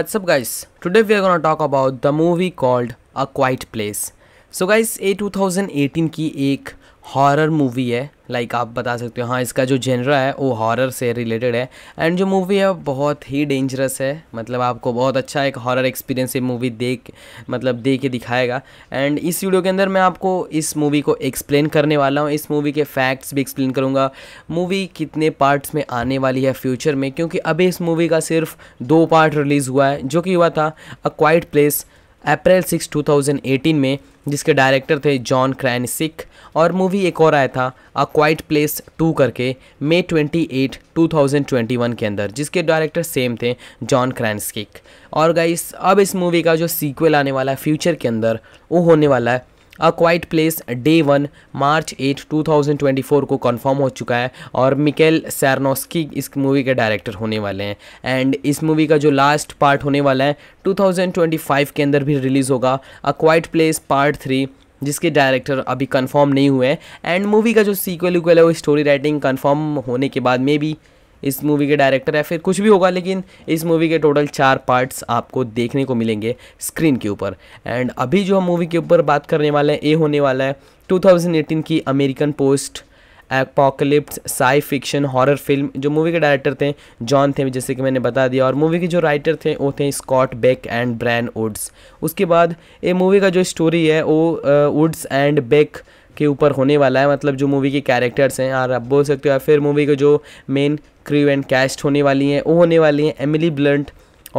what's up guys today we are gonna talk about the movie called a quiet place so guys a 2018 ki ek. Horror movie है like like आप बता सकते हो हाँ इसका जो जेनरा है वो हॉरर से रिलेटेड है एंड जो मूवी है बहुत ही डेंजरस है मतलब आपको बहुत अच्छा एक हॉरर एक्सपीरियंस ये मूवी देख मतलब दे के दिखाएगा एंड इस वीडियो के अंदर मैं आपको इस मूवी को एक्सप्लेन करने वाला हूँ इस मूवी के फैक्ट्स भी एक्सप्लेन करूँगा मूवी कितने पार्ट्स में आने वाली है फ्यूचर में क्योंकि अभी इस मूवी का सिर्फ दो पार्ट रिलीज़ हुआ है जो कि हुआ था अ quite place April six two में जिसके डायरेक्टर थे जॉन क्रैन और मूवी एक और आया था अ क्वाइट प्लेस टू करके मे 28 2021 के अंदर जिसके डायरेक्टर सेम थे जॉन क्रैन और गाइस अब इस मूवी का जो सीक्वल आने वाला है फ्यूचर के अंदर वो होने वाला है अ quite Place de one March eight 2024 को कंफर्म हो चुका है और मिकेल सैरनोस्की इस मूवी के डायरेक्टर होने वाले हैं एंड इस मूवी का जो लास्ट पार्ट होने वाला है 2025 के अंदर भी रिलीज़ होगा अ क्वाइट प्लेस पार्ट थ्री जिसके डायरेक्टर अभी कंफर्म नहीं हुए हैं एंड मूवी का जो सीक्वल उक्वल है वो स्टोरी राइटिंग कन्फर्म होने के बाद में भी इस मूवी के डायरेक्टर है फिर कुछ भी होगा लेकिन इस मूवी के टोटल चार पार्ट्स आपको देखने को मिलेंगे स्क्रीन के ऊपर एंड अभी जो हम मूवी के ऊपर बात करने वाले हैं ये होने वाला है 2018 की American post apocalypse sci fiction horror film जो मूवी के डायरेक्टर थे जॉन थे जैसे कि मैंने बता दिया और मूवी के जो राइटर थे वो थे Scott Beck and Bryan Woods उसके बाद ये मूवी का जो स्टोरी है वो वुड्स एंड बेक के ऊपर होने वाला है मतलब जो मूवी के कैरेक्टर्स हैं और आप बोल सकते हो या फिर मूवी के जो मेन क्रू एंड कैस्ट होने वाली हैं वो होने वाली हैं एमिली ब्लंट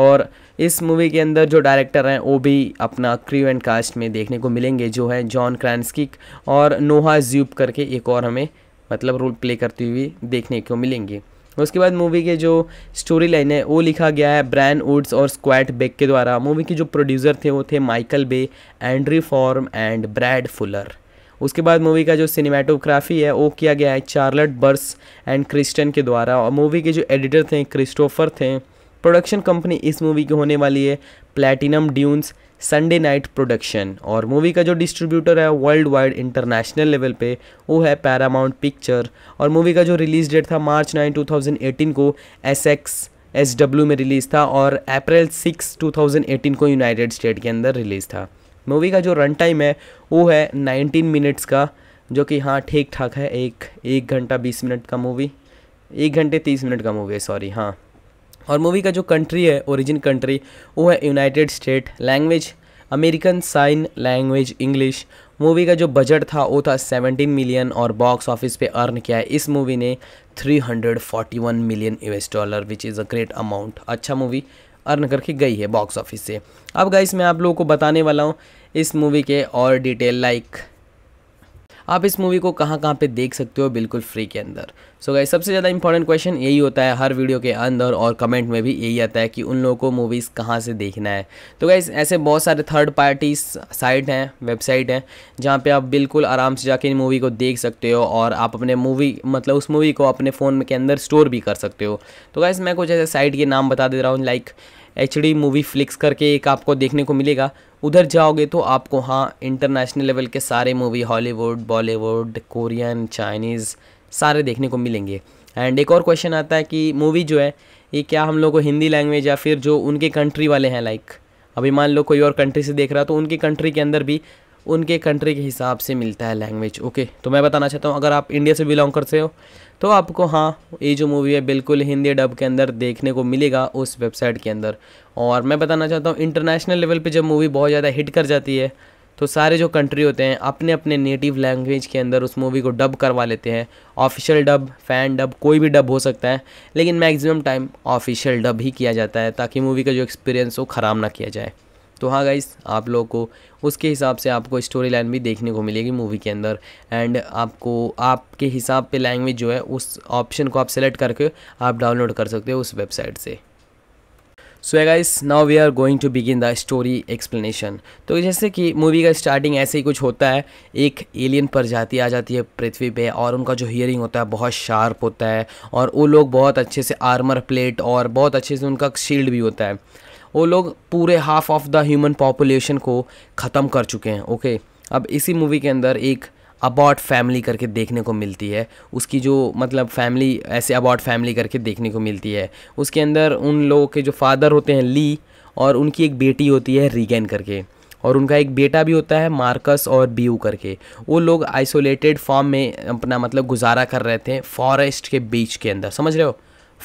और इस मूवी के अंदर जो डायरेक्टर हैं वो भी अपना क्रू एंड कास्ट में देखने को मिलेंगे जो है जॉन क्रांसकिक और नोहा ज्यूब करके एक और हमें मतलब रोल प्ले करती हुई देखने को मिलेंगे उसके बाद मूवी के जो स्टोरी लाइन है वो लिखा गया है ब्रैन वुड्स और स्क्वाट बेक के द्वारा मूवी के जो प्रोड्यूसर थे वो थे Michael Bay Andrew Form and Brad Fuller उसके बाद मूवी का जो सिनेमाटोग्राफी है वो किया गया है चार्लट बर्स एंड क्रिस्टन के द्वारा और मूवी के जो एडिटर थे क्रिस्टोफर थे प्रोडक्शन कंपनी इस मूवी की होने वाली है Platinum Dunes Sunday Night production और मूवी का जो डिस्ट्रीब्यूटर है वर्ल्ड वाइड इंटरनेशनल लेवल पे वो है पैरामाउंट पिक्चर और मूवी का जो रिलीज़ डेट था मार्च नाइन एटीन को एस एक्स एस डब्ल्यू में रिलीज़ था और अप्रैल सिक्स एटीन को यूनाइटेड स्टेट के अंदर रिलीज़ था मूवी का जो रन टाइम है वो है नाइनटीन मिनट्स का जो कि हाँ ठीक ठाक है एक एक घंटा बीस मिनट का मूवी एक घंटे तीस मिनट का मूवी है सॉरी हाँ और मूवी का जो कंट्री है ओरिजिन कंट्री वो है United State language American sign language English movie का जो बजट था वो था 17 मिलियन और बॉक्स ऑफिस पे अर्न किया है इस मूवी ने 341 million US dollar which is a great amount अच्छा मूवी अर्न करके गई है बॉक्स ऑफिस से अब गाइस मैं आप लोगों को बताने वाला हूँ इस मूवी के और डिटेल लाइक आप इस मूवी को कहाँ कहाँ पे देख सकते हो बिल्कुल फ्री के अंदर सो so गाइस सबसे ज़्यादा इंपॉर्टेंट क्वेश्चन यही होता है हर वीडियो के अंदर और कमेंट में भी यही आता है कि उन लोगों को मूवीज़ कहाँ से देखना है तो गाइस ऐसे बहुत सारे थर्ड पार्टी साइट हैं वेबसाइट हैं जहाँ पे आप बिल्कुल आराम से जाके इन मूवी को देख सकते हो और आप अपने मूवी मतलब उस मूवी को अपने फ़ोन के अंदर स्टोर भी कर सकते हो तो गाइस मैं कुछ ऐसे साइट के नाम बता दे रहा हूँ like H D movie flix करके एक आपको देखने को मिलेगा उधर जाओगे तो आपको हाँ इंटरनेशनल लेवल के सारे movie Hollywood Bollywood Korean Chinese सारे देखने को मिलेंगे एंड एक और क्वेश्चन आता है कि मूवी जो है ये क्या हम लोग को हिंदी लैंग्वेज या फिर जो उनके कंट्री वाले हैं लाइक अभी मान लो कोई और कंट्री से देख रहा तो उनकी कंट्री के अंदर भी उनके कंट्री के हिसाब से मिलता है लैंग्वेज ओके तो मैं बताना चाहता हूँ अगर आप इंडिया से बिलोंग करते हो तो आपको हाँ ये जो मूवी है बिल्कुल हिंदी डब के अंदर देखने को मिलेगा उस वेबसाइट के अंदर और मैं बताना चाहता हूँ इंटरनेशनल लेवल पे जब मूवी बहुत ज़्यादा हिट कर जाती है तो सारे जो कंट्री होते हैं अपने अपने नेटिव लैंग्वेज के अंदर उस मूवी को डब करवा लेते हैं ऑफिशियल डब फैन डब कोई भी डब हो सकता है लेकिन मैक्सिमम टाइम ऑफिशियल डब ही किया जाता है ताकि मूवी का जो एक्सपीरियंस हो ख़राब ना किया जाए तो हाँ गाइस आप लोगों को उसके हिसाब से आपको स्टोरी लाइन भी देखने को मिलेगी मूवी के अंदर एंड आपको आपके हिसाब पे लैंग्वेज जो है उस ऑप्शन को आप सेलेक्ट करके आप डाउनलोड कर सकते हो उस वेबसाइट से सो है guys now we are going to begin the story explanation तो जैसे कि मूवी का स्टार्टिंग ऐसे ही कुछ होता है एक एलियन प्रजाति आ जाती है पृथ्वी पे और उनका जो हियरिंग होता है बहुत शार्प होता है और वो लोग बहुत अच्छे से आर्मर प्लेट और बहुत अच्छे से उनका शील्ड भी होता है वो लोग पूरे half of the human population को ख़त्म कर चुके हैं ओके अब इसी मूवी के अंदर एक अबाउट फैमिली करके देखने को मिलती है उसकी जो मतलब फैमिली ऐसे अबाउट फैमिली करके देखने को मिलती है उसके अंदर उन लोगों के जो फादर होते हैं ली और उनकी एक बेटी होती है रीगेन करके और उनका एक बेटा भी होता है मार्कस और बीयू करके वो लोग आइसोलेटेड फॉर्म में अपना मतलब गुजारा कर रहे थे फॉरेस्ट के बीच के अंदर समझ रहे हो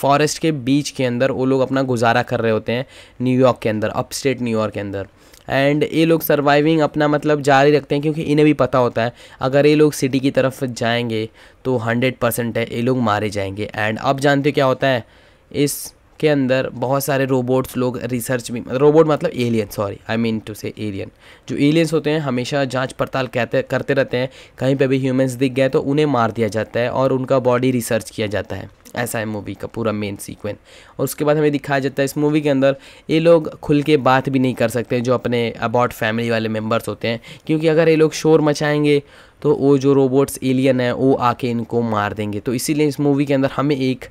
फॉरेस्ट के बीच के अंदर वो लोग अपना गुजारा कर रहे होते हैं न्यूयॉर्क के अंदर अपस्टेट न्यूयॉर्क के अंदर एंड ये लोग सर्वाइविंग अपना मतलब जारी रखते हैं क्योंकि इन्हें भी पता होता है अगर ये लोग सिटी की तरफ जाएंगे तो हंड्रेड परसेंट है ये लोग मारे जाएंगे एंड अब जानते क्या होता है इस के अंदर बहुत सारे रोबोट्स लोग रिसर्च भी रोबोट मतलब alien sorry I mean to say alien जो एलियंस होते हैं हमेशा जांच पड़ताल कहते करते रहते हैं कहीं पे भी ह्यूमंस दिख गए तो उन्हें मार दिया जाता है और उनका बॉडी रिसर्च किया जाता है ऐसा है मूवी का पूरा मेन सीक्वेंस और उसके बाद हमें दिखाया जाता है इस मूवी के अंदर ये लोग खुल के बात भी नहीं कर सकते जो अपने अबाउट फैमिली वाले मेम्बर्स होते हैं क्योंकि अगर ये लोग शोर मचाएंगे तो वो जो रोबोट्स एलियन है वो आके इनको मार देंगे तो इसीलिए इस मूवी के अंदर हमें एक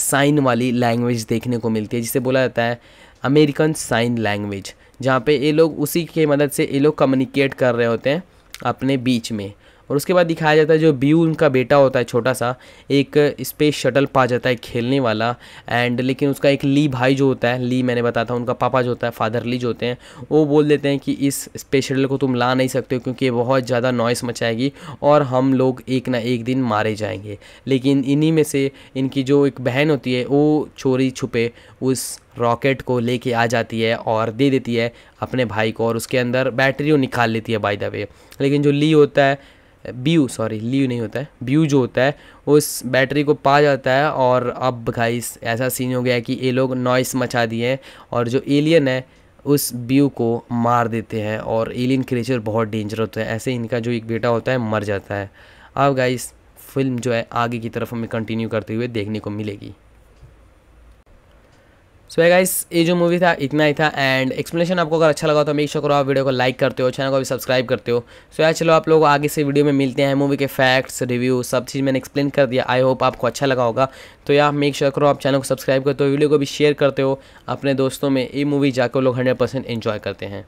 साइन वाली लैंग्वेज देखने को मिलती है जिसे बोला जाता है अमेरिकन साइन लैंग्वेज जहाँ पे ये लोग उसी के मदद से ये लोग कम्युनिकेट कर रहे होते हैं अपने बीच में और उसके बाद दिखाया जाता है जो बी उनका बेटा होता है छोटा सा एक स्पेस शटल पा जाता है खेलने वाला एंड लेकिन उसका एक ली भाई जो होता है ली मैंने बताया था उनका पापा जो होता है फादर ली जो होते हैं वो बोल देते हैं कि इस स्पेस शटल को तुम ला नहीं सकते हो क्योंकि ये बहुत ज़्यादा नॉइस मचाएगी और हम लोग एक ना एक दिन मारे जाएंगे लेकिन इन्हीं में से इनकी जो एक बहन होती है वो चोरी छुपे उस रॉकेट को लेके आ जाती है और दे देती है अपने भाई को और उसके अंदर बैटरी वो निकाल लेती है बाय द वे लेकिन जो ली होता है ब्यू सॉरी ल्यू नहीं होता है ब्यू जो होता है उस बैटरी को पा जाता है और अब गाइस ऐसा सीन हो गया है कि ये लोग नॉइस मचा दिए हैं और जो एलियन है उस ब्यू को मार देते हैं और एलियन क्रिएचर बहुत डेंजर होता है ऐसे इनका जो एक बेटा होता है मर जाता है अब गाइस फिल्म जो है आगे की तरफ हमें कंटिन्यू करते हुए देखने को मिलेगी सो है गाइस ये जो मूवी था इतना ही था एंड एक्सप्लेनेशन आपको अगर अच्छा लगा तो मेक श्योर करो आप वीडियो को लाइक करते हो चैनल को भी सब्सक्राइब करते हो सो यार चलो आप लोग आगे से वीडियो में मिलते हैं मूवी के फैक्ट्स रिव्यू सब चीज़ मैंने एक्सप्लेन कर दिया आई होप आपको अच्छा लगा होगा तो यार मेक श्योर करो आप चैनल को सब्सक्राइब करते हो वीडियो को भी शेयर करते हो अपने दोस्तों में ये मूवी जाकर लोग हंड्रेड परसेंट इन्जॉय करते हैं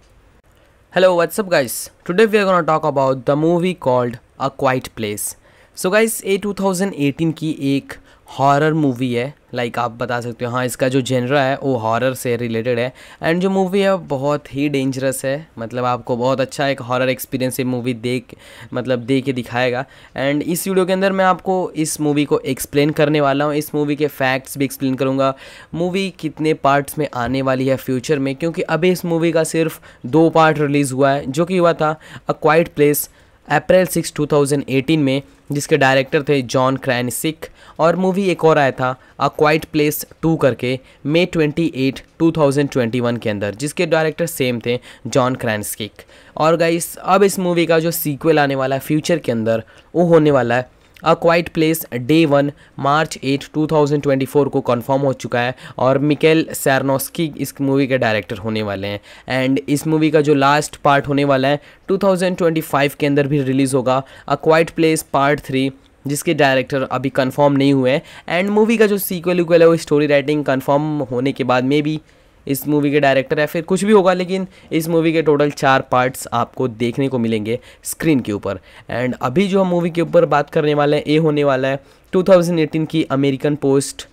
hello what's up guys today we are gonna talk about the movie called a quite place so guys a 2018 की एक हॉरर मूवी है लाइक like आप बता सकते हो हाँ इसका जो जेनरा है वो हॉरर से रिलेटेड है एंड जो मूवी है बहुत ही डेंजरस है मतलब आपको बहुत अच्छा एक हॉरर एक्सपीरियंस ये मूवी देख मतलब दे के दिखाएगा एंड इस वीडियो के अंदर मैं आपको इस मूवी को एक्सप्लेन करने वाला हूँ इस मूवी के फैक्ट्स भी एक्सप्लेन करूँगा मूवी कितने पार्ट्स में आने वाली है फ्यूचर में क्योंकि अभी इस मूवी का सिर्फ दो पार्ट रिलीज़ हुआ है जो कि हुआ था अ क्वाइट प्लेस अप्रैल सिक्स 2018 में जिसके डायरेक्टर थे जॉन क्रैन और मूवी एक और आया था अ क्वाइट प्लेस टू करके मे 28 2021 के अंदर जिसके डायरेक्टर सेम थे जॉन क्रैन और गाइस अब इस मूवी का जो सीक्वल आने वाला है फ्यूचर के अंदर वो होने वाला है अ quite Place de one March eight 2024 को कंफर्म हो चुका है और मिकेल सैरनोस्की इस मूवी के डायरेक्टर होने वाले हैं एंड इस मूवी का जो लास्ट पार्ट होने वाला है 2025 के अंदर भी रिलीज़ होगा अ क्वाइट प्लेस पार्ट थ्री जिसके डायरेक्टर अभी कंफर्म नहीं हुए हैं एंड मूवी का जो सीक्वल उक्वल है वो स्टोरी राइटिंग कन्फर्म होने के बाद में भी इस मूवी के डायरेक्टर या फिर कुछ भी होगा लेकिन इस मूवी के टोटल चार पार्ट्स आपको देखने को मिलेंगे स्क्रीन के ऊपर एंड अभी जो हम मूवी के ऊपर बात करने वाले हैं ये होने वाला है 2018 की American post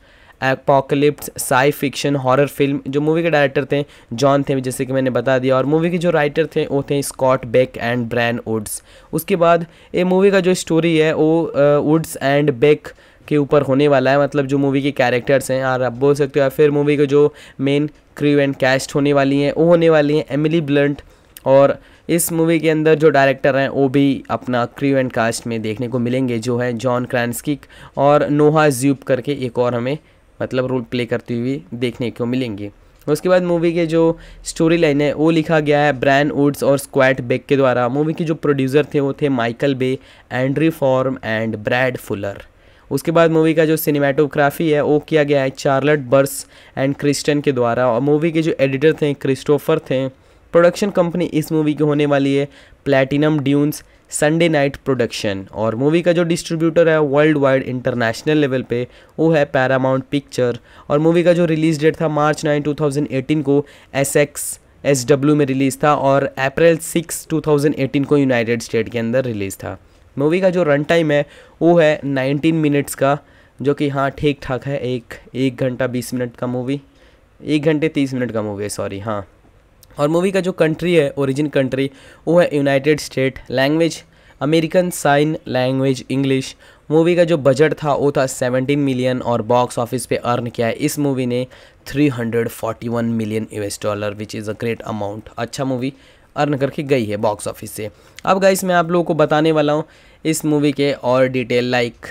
apocalypse sci fiction horror film जो मूवी के डायरेक्टर थे जॉन थे जैसे कि मैंने बता दिया और मूवी के जो राइटर थे वो थे Scott Beck and Bryan Woods उसके बाद ये मूवी का जो स्टोरी है वो वुड्स एंड बेक के ऊपर होने वाला है मतलब जो मूवी के कैरेक्टर्स हैं और आप बोल सकते हो या फिर मूवी के जो मेन क्रू एंड कैस्ट होने वाली हैं वो होने वाली हैं एमिली ब्लंट और इस मूवी के अंदर जो डायरेक्टर हैं वो भी अपना क्रू एंड कास्ट में देखने को मिलेंगे जो है जॉन क्रांसकिक और नोहा ज्यूब करके एक और हमें मतलब रोल प्ले करती हुई देखने को मिलेंगे उसके बाद मूवी के जो स्टोरी लाइन है वो लिखा गया है ब्रैन वुड्स और स्क्वाट बेक के द्वारा मूवी के जो प्रोड्यूसर थे वो थे Michael Bay Andrew Form and Brad Fuller उसके बाद मूवी का जो सिनेमाटोग्राफी है वो किया गया है चार्लट बर्स एंड क्रिस्टन के द्वारा और मूवी के जो एडिटर थे क्रिस्टोफर थे प्रोडक्शन कंपनी इस मूवी की होने वाली है Platinum Dunes Sunday Night production और मूवी का जो डिस्ट्रीब्यूटर है वर्ल्ड वाइड इंटरनेशनल लेवल पे वो है पैरामाउंट पिक्चर और मूवी का जो रिलीज डेट था मार्च नाइन एटीन को एस एक्स एस डब्ल्यू में रिलीज़ था और अप्रैल सिक्स एटीन को यूनाइटेड स्टेट के अंदर रिलीज़ था मूवी का जो रन टाइम है वो है नाइनटीन मिनट्स का जो कि हाँ ठीक ठाक है एक एक घंटा बीस मिनट का मूवी एक घंटे तीस मिनट का मूवी है सॉरी हाँ और मूवी का जो कंट्री है ओरिजिन कंट्री वो है United State language American sign language English movie का जो बजट था वो था 17 मिलियन और बॉक्स ऑफिस पे अर्न किया है इस मूवी ने 341 million US dollar which is a great amount अच्छा मूवी अर्न करके गई है बॉक्स ऑफिस से अब गाइस मैं आप लोगों को बताने वाला हूँ इस मूवी के और डिटेल लाइक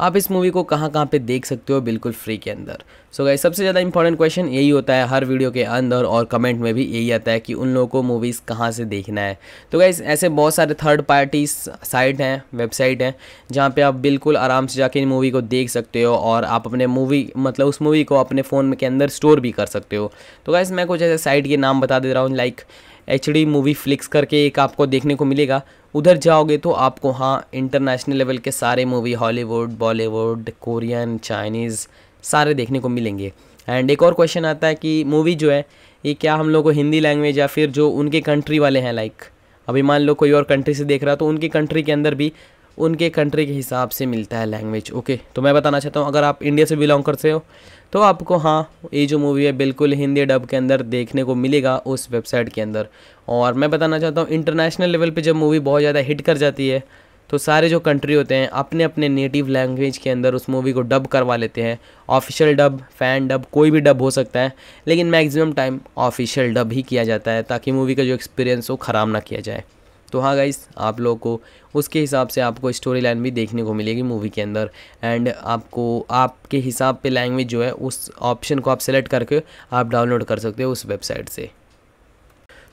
आप इस मूवी को कहाँ कहाँ पे देख सकते हो बिल्कुल फ्री के अंदर सो so गाइस सबसे ज़्यादा इंपॉर्टेंट क्वेश्चन यही होता है हर वीडियो के अंदर और कमेंट में भी यही आता है कि उन लोगों को मूवीज़ कहाँ से देखना है तो गाइस ऐसे बहुत सारे थर्ड पार्टी साइट हैं वेबसाइट हैं जहाँ पे आप बिल्कुल आराम से जाके इन मूवी को देख सकते हो और आप अपने मूवी मतलब उस मूवी को अपने फ़ोन के अंदर स्टोर भी कर सकते हो तो गाइस मैं कुछ ऐसे साइट के नाम बता दे रहा हूँ like H D movie flix करके एक आपको देखने को मिलेगा उधर जाओगे तो आपको हाँ इंटरनेशनल लेवल के सारे movie Hollywood Bollywood Korean Chinese सारे देखने को मिलेंगे एंड एक और क्वेश्चन आता है कि मूवी जो है ये क्या हम लोग को हिंदी लैंग्वेज या फिर जो उनके कंट्री वाले हैं लाइक अभी मान लो कोई और कंट्री से देख रहा तो उनकी कंट्री के अंदर भी उनके कंट्री के हिसाब से मिलता है लैंग्वेज ओके तो मैं बताना चाहता हूँ अगर आप इंडिया से बिलोंग करते हो तो आपको हाँ ये जो मूवी है बिल्कुल हिंदी डब के अंदर देखने को मिलेगा उस वेबसाइट के अंदर और मैं बताना चाहता हूँ इंटरनेशनल लेवल पे जब मूवी बहुत ज़्यादा हिट कर जाती है तो सारे जो कंट्री होते हैं अपने अपने नेटिव लैंग्वेज के अंदर उस मूवी को डब करवा लेते हैं ऑफिशियल डब फैन डब कोई भी डब हो सकता है लेकिन मैक्सिमम टाइम ऑफिशियल डब ही किया जाता है ताकि मूवी का जो एक्सपीरियंस हो ख़राब ना किया जाए तो हाँ गाइस आप लोग को उसके हिसाब से आपको स्टोरी लाइन भी देखने को मिलेगी मूवी के अंदर एंड आपको आपके हिसाब पे लैंग्वेज जो है उस ऑप्शन को आप सेलेक्ट करके आप डाउनलोड कर सकते हो उस वेबसाइट से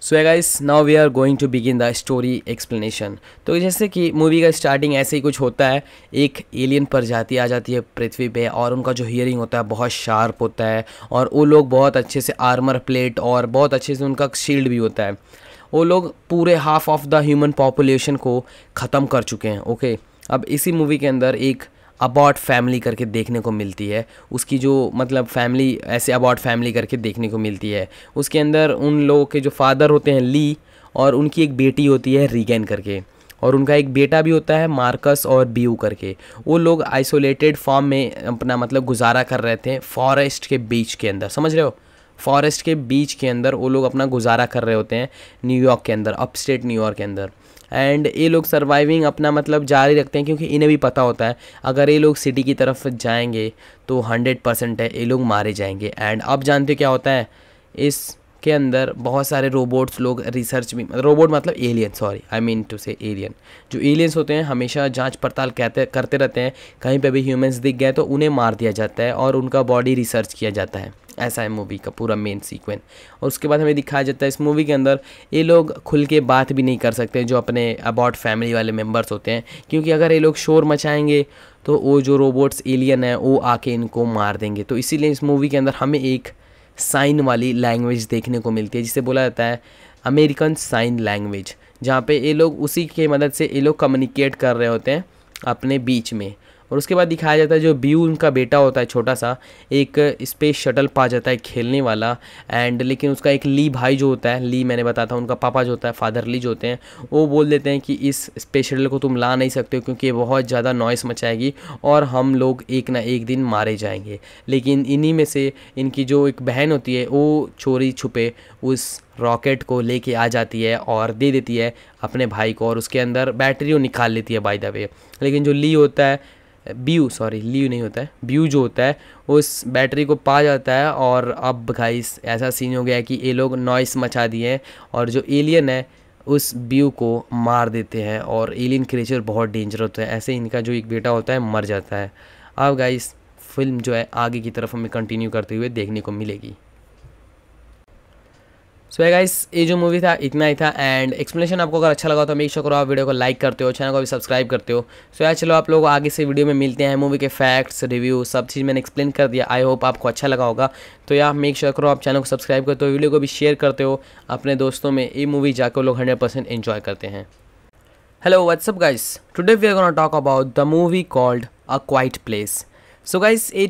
so guys now we are going to begin the story explanation तो जैसे कि मूवी का स्टार्टिंग ऐसे ही कुछ होता है एक एलियन प्रजाति आ जाती है पृथ्वी पे और उनका जो हियरिंग होता है बहुत शार्प होता है और वो लोग बहुत अच्छे से आर्मर प्लेट और बहुत अच्छे से उनका शील्ड भी होता है वो लोग पूरे half of the human population को ख़त्म कर चुके हैं ओके अब इसी मूवी के अंदर एक अबाउट फैमिली करके देखने को मिलती है उसकी जो मतलब फैमिली ऐसे अबाउट फैमिली करके देखने को मिलती है उसके अंदर उन लोगों के जो फादर होते हैं ली और उनकी एक बेटी होती है रीगेन करके और उनका एक बेटा भी होता है मार्कस और बीयू करके वो लोग आइसोलेटेड फॉर्म में अपना मतलब गुजारा कर रहे थे फॉरेस्ट के बीच के अंदर समझ रहे हो फॉरेस्ट के बीच के अंदर वो लोग अपना गुजारा कर रहे होते हैं न्यूयॉर्क के अंदर अपस्टेट न्यूयॉर्क के अंदर एंड ये लोग सर्वाइविंग अपना मतलब जारी रखते हैं क्योंकि इन्हें भी पता होता है अगर ये लोग सिटी की तरफ जाएंगे तो हंड्रेड परसेंट है ये लोग मारे जाएंगे एंड अब जानते क्या होता है इस के अंदर बहुत सारे रोबोट्स लोग रिसर्च भी मतलब रोबोट मतलब alien sorry I mean to say alien जो एलियंस होते हैं हमेशा जांच पड़ताल कहते करते रहते हैं कहीं पे भी ह्यूमंस दिख गए तो उन्हें मार दिया जाता है और उनका बॉडी रिसर्च किया जाता है ऐसा है मूवी का पूरा मेन सीक्वेंस और उसके बाद हमें दिखाया जाता है इस मूवी के अंदर ये लोग खुल के बात भी नहीं कर सकते जो अपने अबाउट फैमिली वाले मेम्बर्स होते हैं क्योंकि अगर ये लोग शोर मचाएंगे तो वो जो रोबोट्स एलियन है वो आके इनको मार देंगे तो इसीलिए इस मूवी के अंदर हमें एक साइन वाली लैंग्वेज देखने को मिलती है जिसे बोला जाता है अमेरिकन साइन लैंग्वेज जहाँ पे ये लोग उसी के मदद से ये लोग कम्युनिकेट कर रहे होते हैं अपने बीच में और उसके बाद दिखाया जाता है जो बी उनका बेटा होता है छोटा सा एक स्पेस शटल पा जाता है खेलने वाला एंड लेकिन उसका एक ली भाई जो होता है ली मैंने बताया था उनका पापा जो होता है फादर ली जो होते हैं वो बोल देते हैं कि इस स्पेस शटल को तुम ला नहीं सकते हो क्योंकि ये बहुत ज़्यादा नॉइस मचाएगी और हम लोग एक ना एक दिन मारे जाएंगे लेकिन इन्हीं में से इनकी जो एक बहन होती है वो चोरी छुपे उस रॉकेट को लेके आ जाती है और दे देती है अपने भाई को और उसके अंदर बैटरी वो निकाल लेती है बाय द वे लेकिन जो ली होता है ब्यू सॉरी ल्यू नहीं होता है ब्यू जो होता है उस बैटरी को पा जाता है और अब गाइस ऐसा सीन हो गया है कि ये लोग नॉइस मचा दिए हैं और जो एलियन है उस ब्यू को मार देते हैं और एलियन क्रिएचर बहुत डेंजर होता है ऐसे इनका जो एक बेटा होता है मर जाता है अब गाइस फिल्म जो है आगे की तरफ हमें कंटिन्यू करते हुए देखने को मिलेगी सो है गाइस ये जो मूवी था इतना ही था एंड एक्सप्लेनेशन आपको अगर अच्छा लगा तो मेक श्योर करो आप वीडियो को लाइक करते हो चैनल को भी सब्सक्राइब करते हो सो so, यार चलो आप लोग आगे से वीडियो में मिलते हैं मूवी के फैक्ट्स रिव्यू सब चीज़ मैंने एक्सप्लेन कर दिया आई होप आपको अच्छा लगा होगा तो यार मेक श्योर करो आप चैनल को सब्सक्राइब करते हो वीडियो को भी शेयर करते हो अपने दोस्तों में ये मूवी जाकर लोग हंड्रेड परसेंट इन्जॉय करते हैं hello what's up guys today we are gonna talk about the movie called a quite place so guys a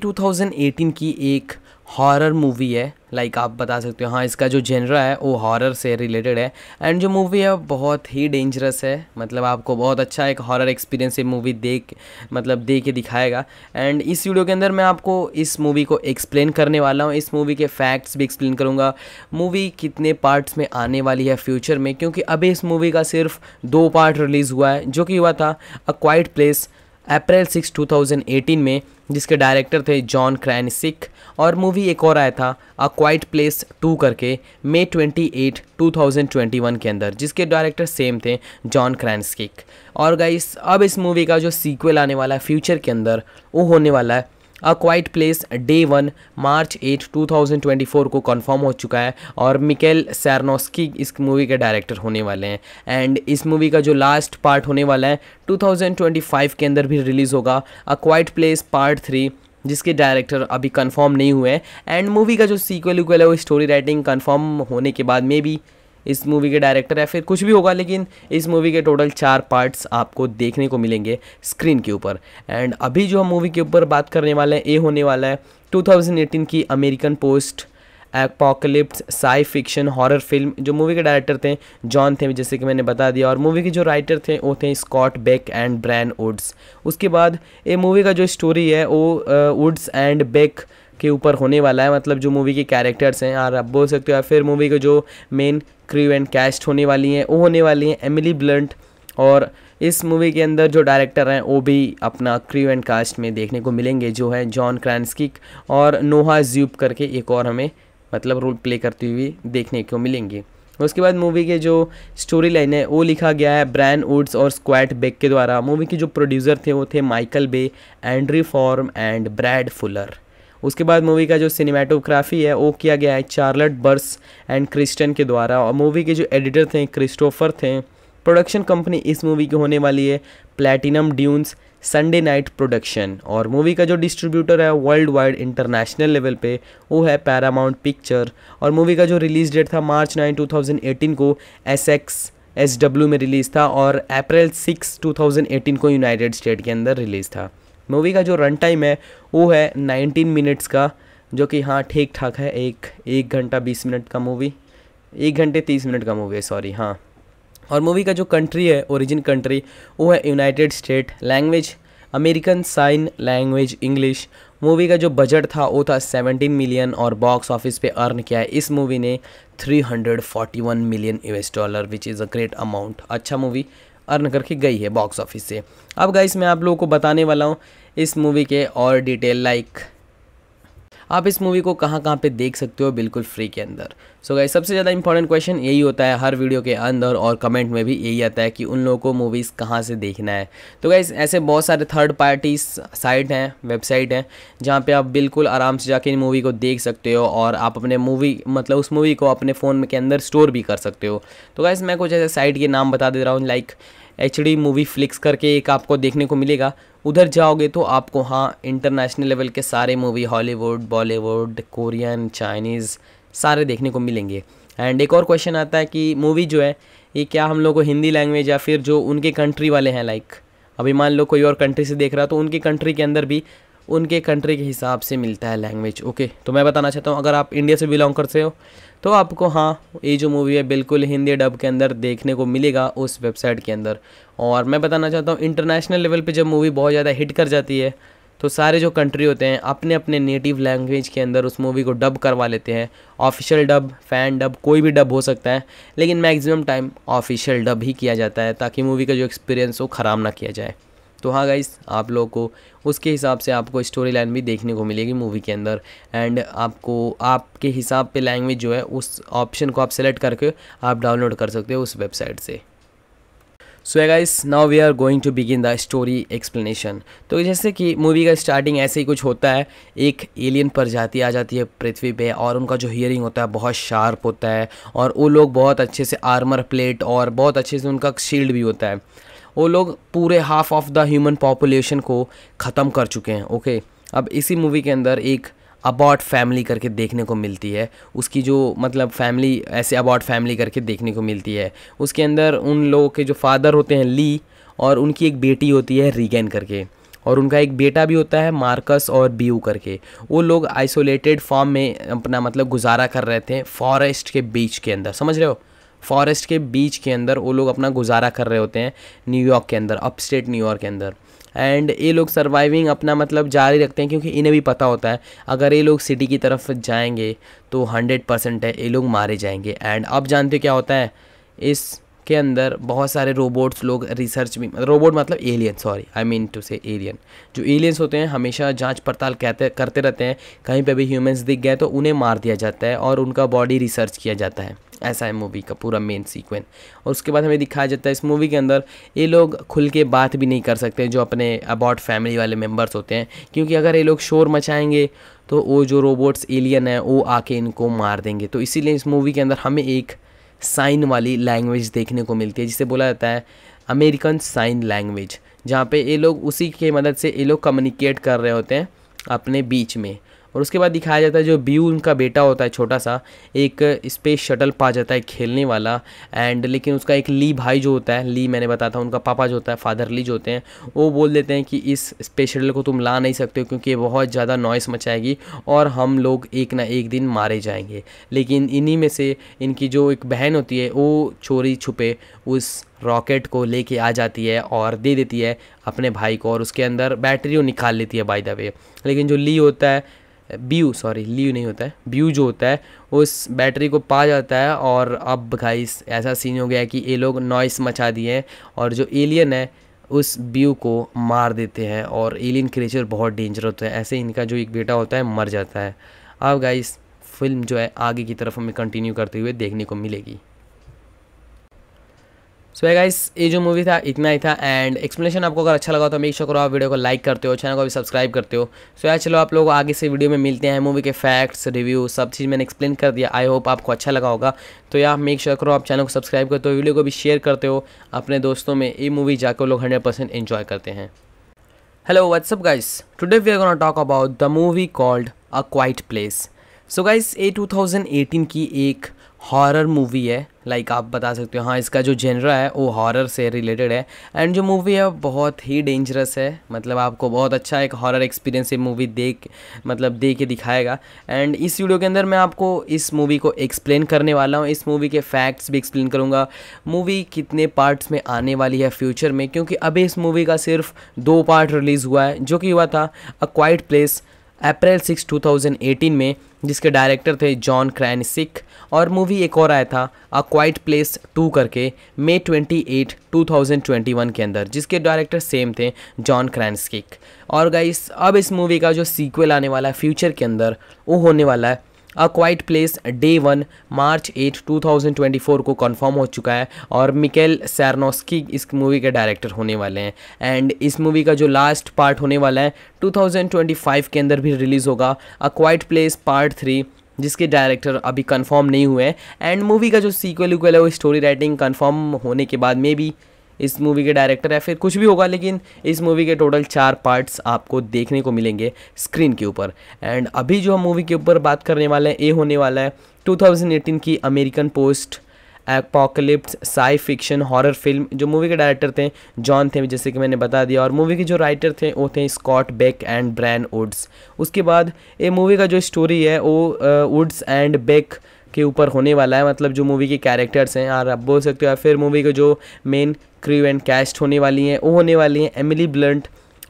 eighteen की एक हॉरर मूवी है लाइक like आप बता सकते हो हाँ इसका जो जेनरा है वो हॉरर से रिलेटेड है एंड जो मूवी है बहुत ही डेंजरस है मतलब आपको बहुत अच्छा एक हॉरर एक्सपीरियंस ये मूवी देख मतलब दे के दिखाएगा एंड इस वीडियो के अंदर मैं आपको इस मूवी को एक्सप्लेन करने वाला हूँ इस मूवी के फैक्ट्स भी एक्सप्लेन करूँगा मूवी कितने पार्ट्स में आने वाली है फ्यूचर में क्योंकि अभी इस मूवी का सिर्फ दो पार्ट रिलीज़ हुआ है जो कि हुआ था अ quite place April six two में जिसके डायरेक्टर थे जॉन क्रैन सिख और मूवी एक और आया था अ क्वाइट प्लेस टू करके मे 28 2021 के अंदर जिसके डायरेक्टर सेम थे जॉन क्रैंसकिक और गाइस अब इस मूवी का जो सीक्वल आने वाला है फ्यूचर के अंदर वो होने वाला है अ quite Place de one March eight 2024 को कंफर्म हो चुका है और मिकेल सैरनोस्की इस मूवी के डायरेक्टर होने वाले हैं एंड इस मूवी का जो लास्ट पार्ट होने वाला है 2025 के अंदर भी रिलीज़ होगा अ क्वाइट प्लेस पार्ट थ्री जिसके डायरेक्टर अभी कंफर्म नहीं हुए हैं एंड मूवी का जो सीक्वल उक्वल है वो स्टोरी राइटिंग कंफर्म होने के बाद मे भी इस मूवी के डायरेक्टर या फिर कुछ भी होगा लेकिन इस मूवी के टोटल चार पार्ट्स आपको देखने को मिलेंगे स्क्रीन के ऊपर एंड अभी जो हम मूवी के ऊपर बात करने वाले हैं ए होने वाला है 2018 की American post apocalypse sci fiction horror film जो मूवी के डायरेक्टर थे जॉन थे जैसे कि मैंने बता दिया और मूवी के जो राइटर थे वो थे Scott Beck and Bryan Woods उसके बाद ये मूवी का जो स्टोरी है वो वुड्स एंड बेक के ऊपर होने वाला है मतलब जो मूवी के कैरेक्टर्स हैं और आप बोल सकते हो या फिर मूवी के जो मेन क्रू एंड कैस्ट होने वाली हैं वो होने वाली हैं एमिली ब्लंट और इस मूवी के अंदर जो डायरेक्टर हैं वो भी अपना क्रू एंड कास्ट में देखने को मिलेंगे जो है जॉन क्रांसकिक और नोहा ज्यूब करके एक और हमें मतलब रोल प्ले करती हुई देखने को मिलेंगी उसके बाद मूवी के जो स्टोरी लाइन है वो लिखा गया है ब्रैन वुड्स और स्क्वाट बेक के द्वारा मूवी के जो प्रोड्यूसर थे वो थे Michael Bay Andrew Form and Brad Fuller उसके बाद मूवी का जो सिनेमाटोग्राफी है वो किया गया है चार्लट बर्स एंड क्रिस्टन के द्वारा और मूवी के जो एडिटर थे क्रिस्टोफर थे प्रोडक्शन कंपनी इस मूवी की होने वाली है Platinum Dunes Sunday Night production और मूवी का जो डिस्ट्रीब्यूटर है वर्ल्ड वाइड इंटरनेशनल लेवल पे वो है पैरामाउंट पिक्चर और मूवी का जो रिलीज डेट था मार्च नाइन एटीन को एस एक्स एस डब्ल्यू में रिलीज़ था और April six two thousand eighteen को यूनाइटेड स्टेट के अंदर रिलीज़ था मूवी का जो रन टाइम है वो है नाइनटीन मिनट्स का जो कि हाँ ठीक ठाक है एक एक घंटा बीस मिनट का मूवी एक घंटे तीस मिनट का मूवी है सॉरी हाँ और मूवी का जो कंट्री है ओरिजिन कंट्री वो है United State language American sign language English movie का जो बजट था वो था 17 मिलियन और बॉक्स ऑफिस पे अर्न किया है इस मूवी ने 341 million US dollar which is a great amount अच्छा मूवी अर्न करके गई है बॉक्स ऑफिस से अब गाइस मैं आप लोगों को बताने वाला हूँ इस मूवी के और डिटेल लाइक आप इस मूवी को कहाँ कहाँ पे देख सकते हो बिल्कुल फ्री के अंदर सो गाइस सबसे ज़्यादा इंपॉर्टेंट क्वेश्चन यही होता है हर वीडियो के अंदर और कमेंट में भी यही आता है कि उन लोगों को मूवीज़ कहाँ से देखना है तो गाइस ऐसे बहुत सारे थर्ड पार्टी साइट हैं वेबसाइट हैं जहाँ पर आप बिल्कुल आराम से जाके इन मूवी को देख सकते हो और आप अपने मूवी मतलब उस मूवी को अपने फ़ोन के अंदर स्टोर भी कर सकते हो तो गाइस मैं कुछ ऐसे साइट के नाम बता दे रहा हूँ like H D movie flix करके एक आपको देखने को मिलेगा उधर जाओगे तो आपको हाँ इंटरनेशनल लेवल के सारे movie Hollywood Bollywood Korean Chinese सारे देखने को मिलेंगे एंड एक और क्वेश्चन आता है कि मूवी जो है ये क्या हम लोग को हिंदी लैंग्वेज या फिर जो उनके कंट्री वाले हैं लाइक अभी मान लो कोई और कंट्री से देख रहा तो उनके कंट्री के अंदर भी उनके कंट्री के हिसाब से मिलता है लैंग्वेज ओके तो मैं बताना चाहता हूँ अगर आप इंडिया से बिलोंग करते हो तो आपको हाँ ये जो मूवी है बिल्कुल हिंदी डब के अंदर देखने को मिलेगा उस वेबसाइट के अंदर और मैं बताना चाहता हूँ इंटरनेशनल लेवल पे जब मूवी बहुत ज़्यादा हिट कर जाती है तो सारे जो कंट्री होते हैं अपने अपने नेटिव लैंग्वेज के अंदर उस मूवी को डब करवा लेते हैं ऑफिशियल डब फैन डब कोई भी डब हो सकता है लेकिन मैक्सिमम टाइम ऑफिशियल डब ही किया जाता है ताकि मूवी का जो एक्सपीरियंस हो ख़राब ना किया जाए तो हाँ गाइस आप लोगों को उसके हिसाब से आपको स्टोरी लाइन भी देखने को मिलेगी मूवी के अंदर एंड आपको आपके हिसाब पे लैंग्वेज जो है उस ऑप्शन को आप सेलेक्ट करके आप डाउनलोड कर सकते हो उस वेबसाइट से so guys now we are going to begin the story explanation तो जैसे कि मूवी का स्टार्टिंग ऐसे ही कुछ होता है एक एलियन प्रजाति आ जाती है पृथ्वी पे और उनका जो हियरिंग होता है बहुत शार्प होता है और वो लोग बहुत अच्छे से आर्मर प्लेट और बहुत अच्छे से उनका शील्ड भी होता है वो लोग पूरे half of the human population को ख़त्म कर चुके हैं ओके अब इसी मूवी के अंदर एक अबाउट फैमिली करके देखने को मिलती है उसकी जो मतलब फैमिली ऐसे अबाउट फैमिली करके देखने को मिलती है उसके अंदर उन लोगों के जो फादर होते हैं ली और उनकी एक बेटी होती है रीगेन करके और उनका एक बेटा भी होता है मार्कस और बीयू करके वो लोग आइसोलेटेड फॉर्म में अपना मतलब गुजारा कर रहे थे फॉरेस्ट के बीच के अंदर समझ रहे हो फॉरेस्ट के बीच के अंदर वो लोग अपना गुजारा कर रहे होते हैं न्यूयॉर्क के अंदर अपस्टेट न्यूयॉर्क के अंदर एंड ये लोग सर्वाइविंग अपना मतलब जारी रखते हैं क्योंकि इन्हें भी पता होता है अगर ये लोग सिटी की तरफ जाएंगे तो हंड्रेड परसेंट है ये लोग मारे जाएंगे एंड अब जानते क्या होता है इस के अंदर बहुत सारे रोबोट्स लोग रिसर्च भी रोबोट मतलब alien sorry I mean to say alien जो एलियंस होते हैं हमेशा जांच पड़ताल कहते करते रहते हैं कहीं पे भी ह्यूमंस दिख गए तो उन्हें मार दिया जाता है और उनका बॉडी रिसर्च किया जाता है ऐसा है मूवी का पूरा मेन सीक्वेंस और उसके बाद हमें दिखाया जाता है इस मूवी के अंदर ये लोग खुल के बात भी नहीं कर सकते जो अपने अबाउट फैमिली वाले मेम्बर्स होते हैं क्योंकि अगर ये लोग शोर मचाएंगे तो वो जो रोबोट्स एलियन है वो आके इनको मार देंगे तो इसीलिए इस मूवी के अंदर हमें एक साइन वाली लैंग्वेज देखने को मिलती है जिसे बोला जाता है अमेरिकन साइन लैंग्वेज जहाँ पे ये लोग उसी के मदद से ये लोग कम्युनिकेट कर रहे होते हैं अपने बीच में और उसके बाद दिखाया जाता है जो बी उनका बेटा होता है छोटा सा एक स्पेस शटल पा जाता है खेलने वाला एंड लेकिन उसका एक ली भाई जो होता है ली मैंने बताया था उनका पापा जो होता है फादर ली जो होते हैं वो बोल देते हैं कि इस स्पेस शटल को तुम ला नहीं सकते हो क्योंकि बहुत ज़्यादा नॉइस मचाएगी और हम लोग एक ना एक दिन मारे जाएंगे लेकिन इन्हीं में से इनकी जो एक बहन होती है वो चोरी छुपे उस रॉकेट को लेके आ जाती है और दे देती है अपने भाई को और उसके अंदर बैटरी वो निकाल लेती है बाय द वे लेकिन जो ली होता है ब्यू सॉरी ल्यू नहीं होता है व्यू जो होता है उस बैटरी को पा जाता है और अब गाइस ऐसा सीन हो गया है कि ये लोग नॉइस मचा दिए हैं और जो एलियन है उस व्यू को मार देते हैं और एलियन क्रिएचर बहुत डेंजर होता है ऐसे इनका जो एक बेटा होता है मर जाता है अब गाइस फिल्म जो है आगे की तरफ हमें कंटिन्यू करते हुए देखने को मिलेगी सो गाइस ये जो मूवी था इतना ही था एंड एक्सप्लेनेशन आपको अगर अच्छा लगा तो मेक श्योर करो आप वीडियो को लाइक करते हो चैनल को भी सब्सक्राइब करते हो सो so, यार चलो आप लोग आगे से वीडियो में मिलते हैं मूवी के फैक्ट्स रिव्यू सब चीज़ मैंने एक्सप्लेन कर दिया आई होप आपको अच्छा लगा होगा तो यार मेक श्योर करो आप चैनल को सब्सक्राइब करते हो वीडियो को भी शेयर करते हो अपने दोस्तों में ये मूवी जाकर लोग हंड्रेड परसेंट इन्जॉय करते हैं hello what's up guys today we are gonna talk about the movie called a quite place so guys a 2018 की एक हॉरर मूवी है लाइक like आप बता सकते हो हाँ इसका जो जेनरा है वो हॉरर से रिलेटेड है एंड जो मूवी है बहुत ही डेंजरस है मतलब आपको बहुत अच्छा एक हॉरर एक्सपीरियंस ये मूवी देख मतलब दे के दिखाएगा एंड इस वीडियो के अंदर मैं आपको इस मूवी को एक्सप्लेन करने वाला हूँ इस मूवी के फैक्ट्स भी एक्सप्लेन करूँगा मूवी कितने पार्ट्स में आने वाली है फ्यूचर में क्योंकि अभी इस मूवी का सिर्फ दो पार्ट रिलीज़ हुआ है जो कि हुआ था अ क्वाइट प्लेस अप्रैल सिक्स 2018 में जिसके डायरेक्टर थे जॉन क्रैन सिक और मूवी एक और आया था अ क्वाइट प्लेस टू करके मे 28 2021 के अंदर जिसके डायरेक्टर सेम थे जॉन क्रैनस्किक और गाइस अब इस मूवी का जो सीक्वल आने वाला है फ्यूचर के अंदर वो होने वाला है अ quite Place de one March eight 2024 को कंफर्म हो चुका है और मिकेल सैरनोस्की इस मूवी के डायरेक्टर होने वाले हैं एंड इस मूवी का जो लास्ट पार्ट होने वाला है 2025 के अंदर भी रिलीज़ होगा अ क्वाइट प्लेस पार्ट थ्री जिसके डायरेक्टर अभी कंफर्म नहीं हुए हैं एंड मूवी का जो सीक्वल उक्वल है वो स्टोरी राइटिंग कंफर्म होने के बाद मे बी इस मूवी के डायरेक्टर या फिर कुछ भी होगा लेकिन इस मूवी के टोटल चार पार्ट्स आपको देखने को मिलेंगे स्क्रीन के ऊपर एंड अभी जो हम मूवी के ऊपर बात करने वाले हैं ये होने वाला है 2018 की American post apocalypse sci fiction horror film जो मूवी के डायरेक्टर थे जॉन थे जैसे कि मैंने बता दिया और मूवी के जो राइटर थे वो थे Scott Beck and Bryan Woods उसके बाद ये मूवी का जो स्टोरी है वो वुड्स एंड बेक के ऊपर होने वाला है मतलब जो मूवी के कैरेक्टर्स हैं और आप बोल सकते हो या फिर मूवी के जो मेन क्रू एंड कैस्ट होने वाली हैं वो होने वाली हैं एमिली ब्लंट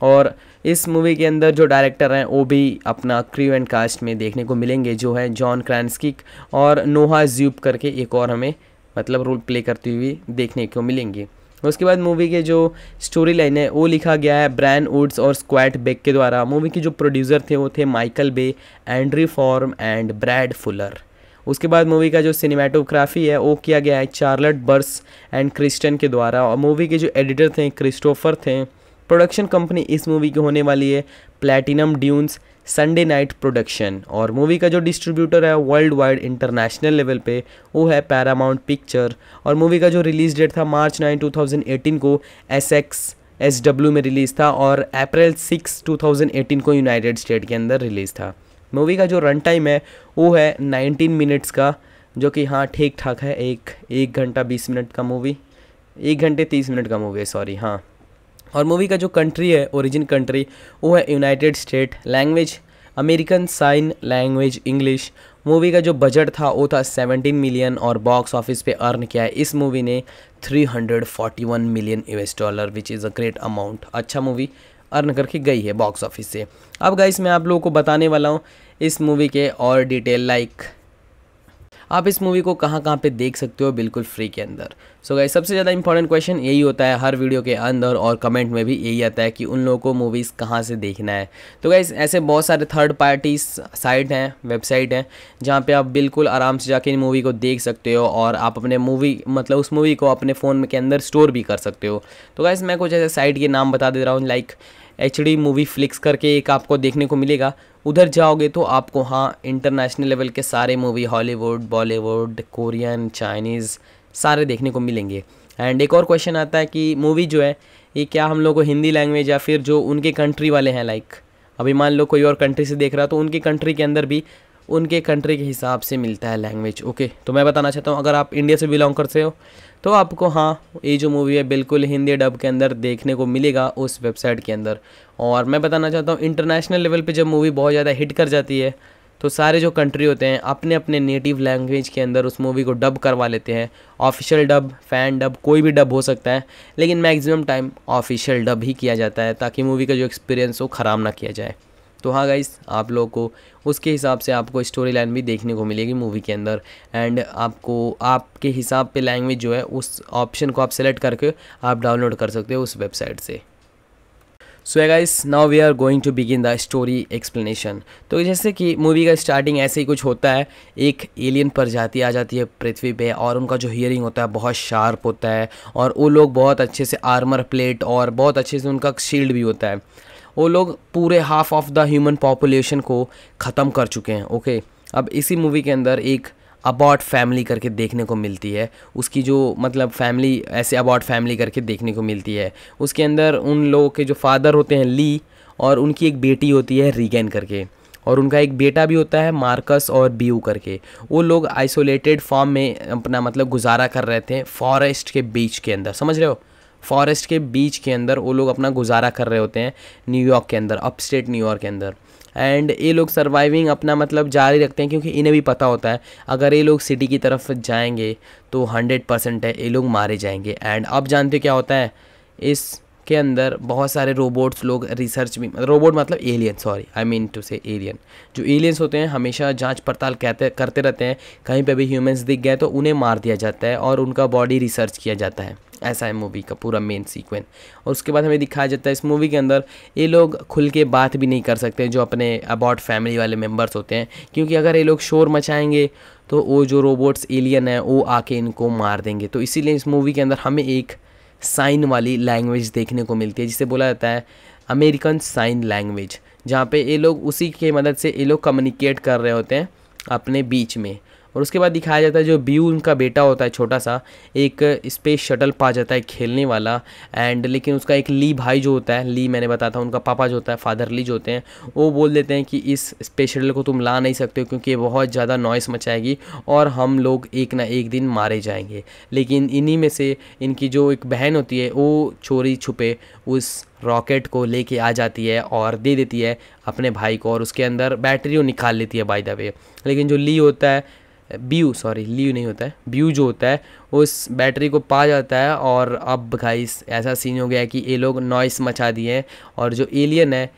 और इस मूवी के अंदर जो डायरेक्टर हैं वो भी अपना क्रू एंड कास्ट में देखने को मिलेंगे जो है जॉन क्रांसकिक और नोहा ज्यूब करके एक और हमें मतलब रोल प्ले करती हुई देखने को मिलेंगी उसके बाद मूवी के जो स्टोरी लाइन है वो लिखा गया है ब्रैन वुड्स और स्क्वाट बेक के द्वारा मूवी के जो प्रोड्यूसर थे वो थे Michael Bay Andrew Form and Brad Fuller उसके बाद मूवी का जो सिनेमाटोग्राफी है वो किया गया है चार्लट बर्स एंड क्रिस्टन के द्वारा और मूवी के जो एडिटर थे क्रिस्टोफर थे प्रोडक्शन कंपनी इस मूवी की होने वाली है Platinum Dunes Sunday Night production और मूवी का जो डिस्ट्रीब्यूटर है वर्ल्ड वाइड इंटरनेशनल लेवल पे वो है पैरामाउंट पिक्चर और मूवी का जो रिलीज डेट था मार्च नाइन एटीन को एस एक्स एस डब्ल्यू में रिलीज़ था और अप्रैल सिक्स एटीन को यूनाइटेड स्टेट के अंदर रिलीज़ था मूवी का जो रन टाइम है वो है 19 मिनट्स का जो कि हाँ ठीक ठाक है एक एक घंटा बीस मिनट का मूवी एक घंटे तीस मिनट का मूवी है सॉरी हाँ और मूवी का जो कंट्री है ओरिजिन कंट्री वो है United State language American sign language English movie का जो बजट था वो था 17 मिलियन और बॉक्स ऑफिस पे अर्न किया है इस मूवी ने 341 million US dollar which is a great amount अच्छा मूवी अर्न करके गई है बॉक्स ऑफिस से अब गाइस मैं आप लोगों को बताने वाला हूँ इस मूवी के और डिटेल लाइक आप इस मूवी को कहाँ कहाँ पे देख सकते हो बिल्कुल फ्री के अंदर सो गाइस सबसे ज़्यादा इंपॉर्टेंट क्वेश्चन यही होता है हर वीडियो के अंदर और कमेंट में भी यही आता है कि उन लोगों को मूवीज़ कहाँ से देखना है तो गाइस ऐसे बहुत सारे थर्ड पार्टी साइट हैं वेबसाइट हैं जहाँ पर आप बिल्कुल आराम से जाके इन मूवी को देख सकते हो और आप अपने मूवी मतलब उस मूवी को अपने फ़ोन के अंदर स्टोर भी कर सकते हो तो गाइस मैं कुछ ऐसे साइट के नाम बता दे रहा हूँ like H D movie flix करके एक आपको देखने को मिलेगा उधर जाओगे तो आपको हाँ इंटरनेशनल लेवल के सारे movie Hollywood Bollywood Korean Chinese सारे देखने को मिलेंगे एंड एक और क्वेश्चन आता है कि मूवी जो है ये क्या हम लोग को हिंदी लैंग्वेज या फिर जो उनके कंट्री वाले हैं लाइक अभी मान लो कोई और कंट्री से देख रहा तो उनके कंट्री के अंदर भी उनके कंट्री के हिसाब से मिलता है लैंग्वेज ओके तो मैं बताना चाहता हूँ अगर आप इंडिया से बिलोंग करते हो तो आपको हाँ ये जो मूवी है बिल्कुल हिंदी डब के अंदर देखने को मिलेगा उस वेबसाइट के अंदर और मैं बताना चाहता हूँ इंटरनेशनल लेवल पे जब मूवी बहुत ज़्यादा हिट कर जाती है तो सारे जो कंट्री होते हैं अपने अपने नेटिव लैंग्वेज के अंदर उस मूवी को डब करवा लेते हैं ऑफिशियल डब फैन डब कोई भी डब हो सकता है लेकिन मैक्सिमम टाइम ऑफिशियल डब ही किया जाता है ताकि मूवी का जो एक्सपीरियंस हो ख़राब ना किया जाए तो हाँ गाइस आप लोगों को उसके हिसाब से आपको स्टोरी लाइन भी देखने को मिलेगी मूवी के अंदर एंड आपको आपके हिसाब पे लैंग्वेज जो है उस ऑप्शन को आप सेलेक्ट करके आप डाउनलोड कर सकते हो उस वेबसाइट से so guys now we are going to begin the story explanation तो जैसे कि मूवी का स्टार्टिंग ऐसे ही कुछ होता है एक एलियन प्रजाति आ जाती है पृथ्वी पे और उनका जो हियरिंग होता है बहुत शार्प होता है और वो लोग बहुत अच्छे से आर्मर प्लेट और बहुत अच्छे से उनका शील्ड भी होता है वो लोग पूरे half of the human population को ख़त्म कर चुके हैं ओके अब इसी मूवी के अंदर एक अबाउट फैमिली करके देखने को मिलती है उसकी जो मतलब फैमिली ऐसे अबाउट फैमिली करके देखने को मिलती है उसके अंदर उन लोगों के जो फादर होते हैं ली और उनकी एक बेटी होती है रीगेन करके और उनका एक बेटा भी होता है मार्कस और बीयू करके वो लोग आइसोलेटेड फॉर्म में अपना मतलब गुजारा कर रहे थे फॉरेस्ट के बीच के अंदर समझ रहे हो फॉरेस्ट के बीच के अंदर वो लोग अपना गुजारा कर रहे होते हैं न्यूयॉर्क के अंदर अपस्टेट न्यूयॉर्क के अंदर एंड ये लोग सर्वाइविंग अपना मतलब जारी रखते हैं क्योंकि इन्हें भी पता होता है अगर ये लोग सिटी की तरफ जाएंगे तो हंड्रेड परसेंट है ये लोग मारे जाएंगे एंड अब जानते क्या होता है इस के अंदर बहुत सारे रोबोट्स लोग रिसर्च भी रोबोट मतलब alien sorry I mean to say alien जो एलियंस होते हैं हमेशा जांच पड़ताल कहते करते रहते हैं कहीं पे भी ह्यूमंस दिख गए तो उन्हें मार दिया जाता है और उनका बॉडी रिसर्च किया जाता है ऐसा है मूवी का पूरा मेन सीक्वेंस और उसके बाद हमें दिखाया जाता है इस मूवी के अंदर ये लोग खुल के बात भी नहीं कर सकते जो अपने अबाउट फैमिली वाले मेम्बर्स होते हैं क्योंकि अगर ये लोग शोर मचाएंगे तो वो जो रोबोट्स एलियन है वो आके इनको मार देंगे तो इसीलिए इस मूवी के अंदर हमें एक साइन वाली लैंग्वेज देखने को मिलती है जिसे बोला जाता है अमेरिकन साइन लैंग्वेज जहाँ पे ये लोग उसी के मदद से ये लोग कम्युनिकेट कर रहे होते हैं अपने बीच में और उसके बाद दिखाया जाता है जो बी उनका बेटा होता है छोटा सा एक स्पेस शटल पा जाता है खेलने वाला एंड लेकिन उसका एक ली भाई जो होता है ली मैंने बताया था उनका पापा जो होता है फादर ली जो होते हैं वो बोल देते हैं कि इस स्पेस शटल को तुम ला नहीं सकते हो क्योंकि बहुत ज़्यादा नॉइस मचाएगी और हम लोग एक ना एक दिन मारे जाएंगे लेकिन इन्हीं में से इनकी जो एक बहन होती है वो चोरी छुपे उस रॉकेट को लेके आ जाती है और दे देती है अपने भाई को और उसके अंदर बैटरी वो निकाल लेती है बाय द वे लेकिन जो ली होता है ब्यू सॉरी ल्यू नहीं होता है व्यू जो होता है उस बैटरी को पा जाता है और अब गाइस ऐसा सीन हो गया है कि ये लोग नॉइस मचा दिए हैं और जो एलियन है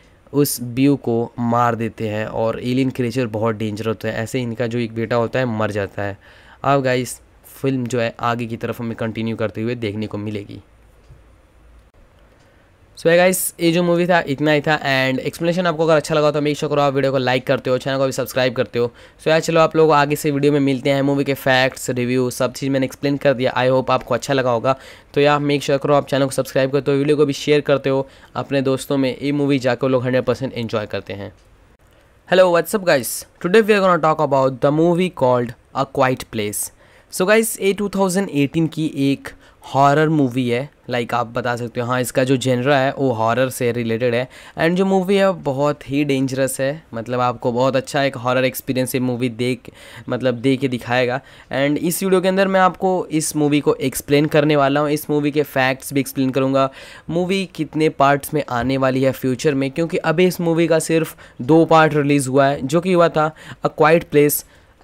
उस व्यू को मार देते हैं और एलियन क्रिएचर बहुत डेंजर होता है ऐसे इनका जो एक बेटा होता है मर जाता है अब गाइस फिल्म जो है आगे की तरफ हमें कंटिन्यू करते हुए देखने को मिलेगी सो गाइस ये जो मूवी था इतना ही था एंड एक्सप्लेनेशन आपको अगर अच्छा लगा तो मेक श्योर करो आप वीडियो को लाइक करते हो चैनल को भी सब्सक्राइब करते हो सो so, यार चलो आप लोग आगे से वीडियो में मिलते हैं मूवी के फैक्ट्स रिव्यू सब चीज़ मैंने एक्सप्लेन कर दिया आई होप आपको अच्छा लगा होगा तो यार मेक श्योर करो आप चैनल को सब्सक्राइब करते हो वीडियो को भी शेयर करते हो अपने दोस्तों में ये मूवी जाकर लोग हंड्रेड परसेंट इन्जॉय करते हैं hello what's up guys today we are gonna talk about the movie called a quite place so guys a 2018 की एक हॉरर मूवी है लाइक like आप बता सकते हो हाँ इसका जो जेनरा है वो हॉरर से रिलेटेड है एंड जो मूवी है बहुत ही डेंजरस है मतलब आपको बहुत अच्छा एक हॉरर एक्सपीरियंस ये मूवी देख मतलब दे के दिखाएगा एंड इस वीडियो के अंदर मैं आपको इस मूवी को एक्सप्लेन करने वाला हूँ इस मूवी के फैक्ट्स भी एक्सप्लेन करूँगा मूवी कितने पार्ट्स में आने वाली है फ्यूचर में क्योंकि अभी इस मूवी का सिर्फ दो पार्ट रिलीज़ हुआ है जो कि हुआ था अ क्वाइट प्लेस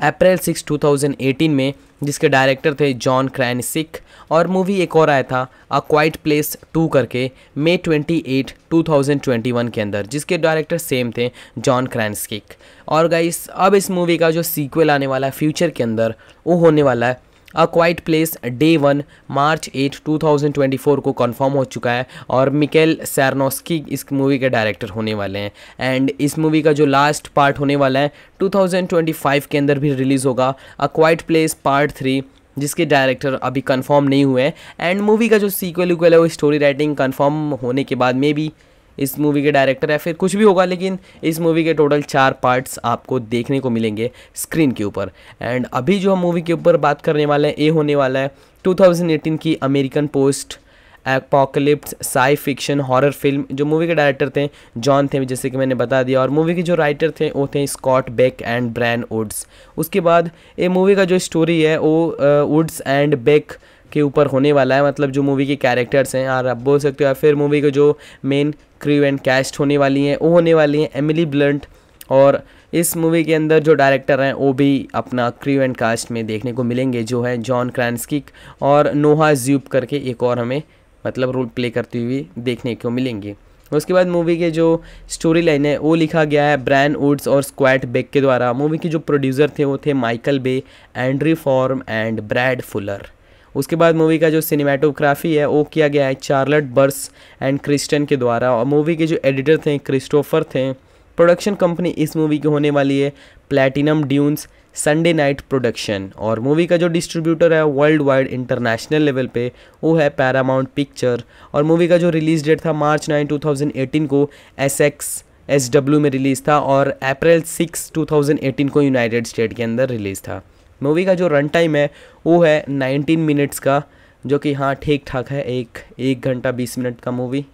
अप्रैल सिक्स 2018 में जिसके डायरेक्टर थे जॉन क्रैन सिक और मूवी एक और आया था अ क्वाइट प्लेस टू करके मे 28 2021 के अंदर जिसके डायरेक्टर सेम थे जॉन क्रैनसिक और गाइस अब इस मूवी का जो सीक्वल आने वाला है फ्यूचर के अंदर वो होने वाला है अ quite Place de one March eight 2024 को कंफर्म हो चुका है और मिकेल सैरनोस्की इस मूवी के डायरेक्टर होने वाले हैं एंड इस मूवी का जो लास्ट पार्ट होने वाला है 2025 के अंदर भी रिलीज़ होगा अ क्वाइट प्लेस पार्ट थ्री जिसके डायरेक्टर अभी कंफर्म नहीं हुए हैं एंड मूवी का जो सीक्वल उक्वल है वो स्टोरी राइटिंग कन्फर्म होने के बाद मे बी इस मूवी के डायरेक्टर या फिर कुछ भी होगा लेकिन इस मूवी के टोटल चार पार्ट्स आपको देखने को मिलेंगे स्क्रीन के ऊपर एंड अभी जो हम मूवी के ऊपर बात करने वाले हैं ये होने वाला है 2018 की American post apocalypse sci fiction horror film जो मूवी के डायरेक्टर थे जॉन थे जैसे कि मैंने बता दिया और मूवी के जो राइटर थे वो थे Scott Beck and Bryan Woods उसके बाद ये मूवी का जो स्टोरी है वो वुड्स एंड बेक के ऊपर होने वाला है मतलब जो मूवी के कैरेक्टर्स हैं और आप बोल सकते हो या फिर मूवी के जो मेन क्रू एंड कैस्ट होने वाली हैं वो होने वाली हैं एमिली ब्लंट और इस मूवी के अंदर जो डायरेक्टर हैं वो भी अपना क्रू एंड कास्ट में देखने को मिलेंगे जो है जॉन क्रांसकिक और नोहा ज्यूब करके एक और हमें मतलब रोल प्ले करती हुई देखने को मिलेंगे उसके बाद मूवी के जो स्टोरी लाइन है वो लिखा गया है ब्रैन वुड्स और स्क्वाट बेक के द्वारा मूवी के जो प्रोड्यूसर थे वो थे Michael Bay Andrew Form and Brad Fuller उसके बाद मूवी का जो सिनेमाटोग्राफी है वो किया गया है चार्लट बर्स एंड क्रिस्टन के द्वारा और मूवी के जो एडिटर थे क्रिस्टोफर थे प्रोडक्शन कंपनी इस मूवी की होने वाली है Platinum Dunes Sunday Night production और मूवी का जो डिस्ट्रीब्यूटर है वर्ल्ड वाइड इंटरनेशनल लेवल पे वो है पैरामाउंट पिक्चर और मूवी का जो रिलीज डेट था मार्च नाइन एटीन को एस एक्स एस डब्ल्यू में रिलीज़ था और अप्रैल सिक्स एटीन को यूनाइटेड स्टेट के अंदर रिलीज़ था मूवी का जो रन टाइम है वो है 19 मिनट्स का जो कि हाँ ठीक ठाक है एक एक घंटा बीस मिनट का मूवी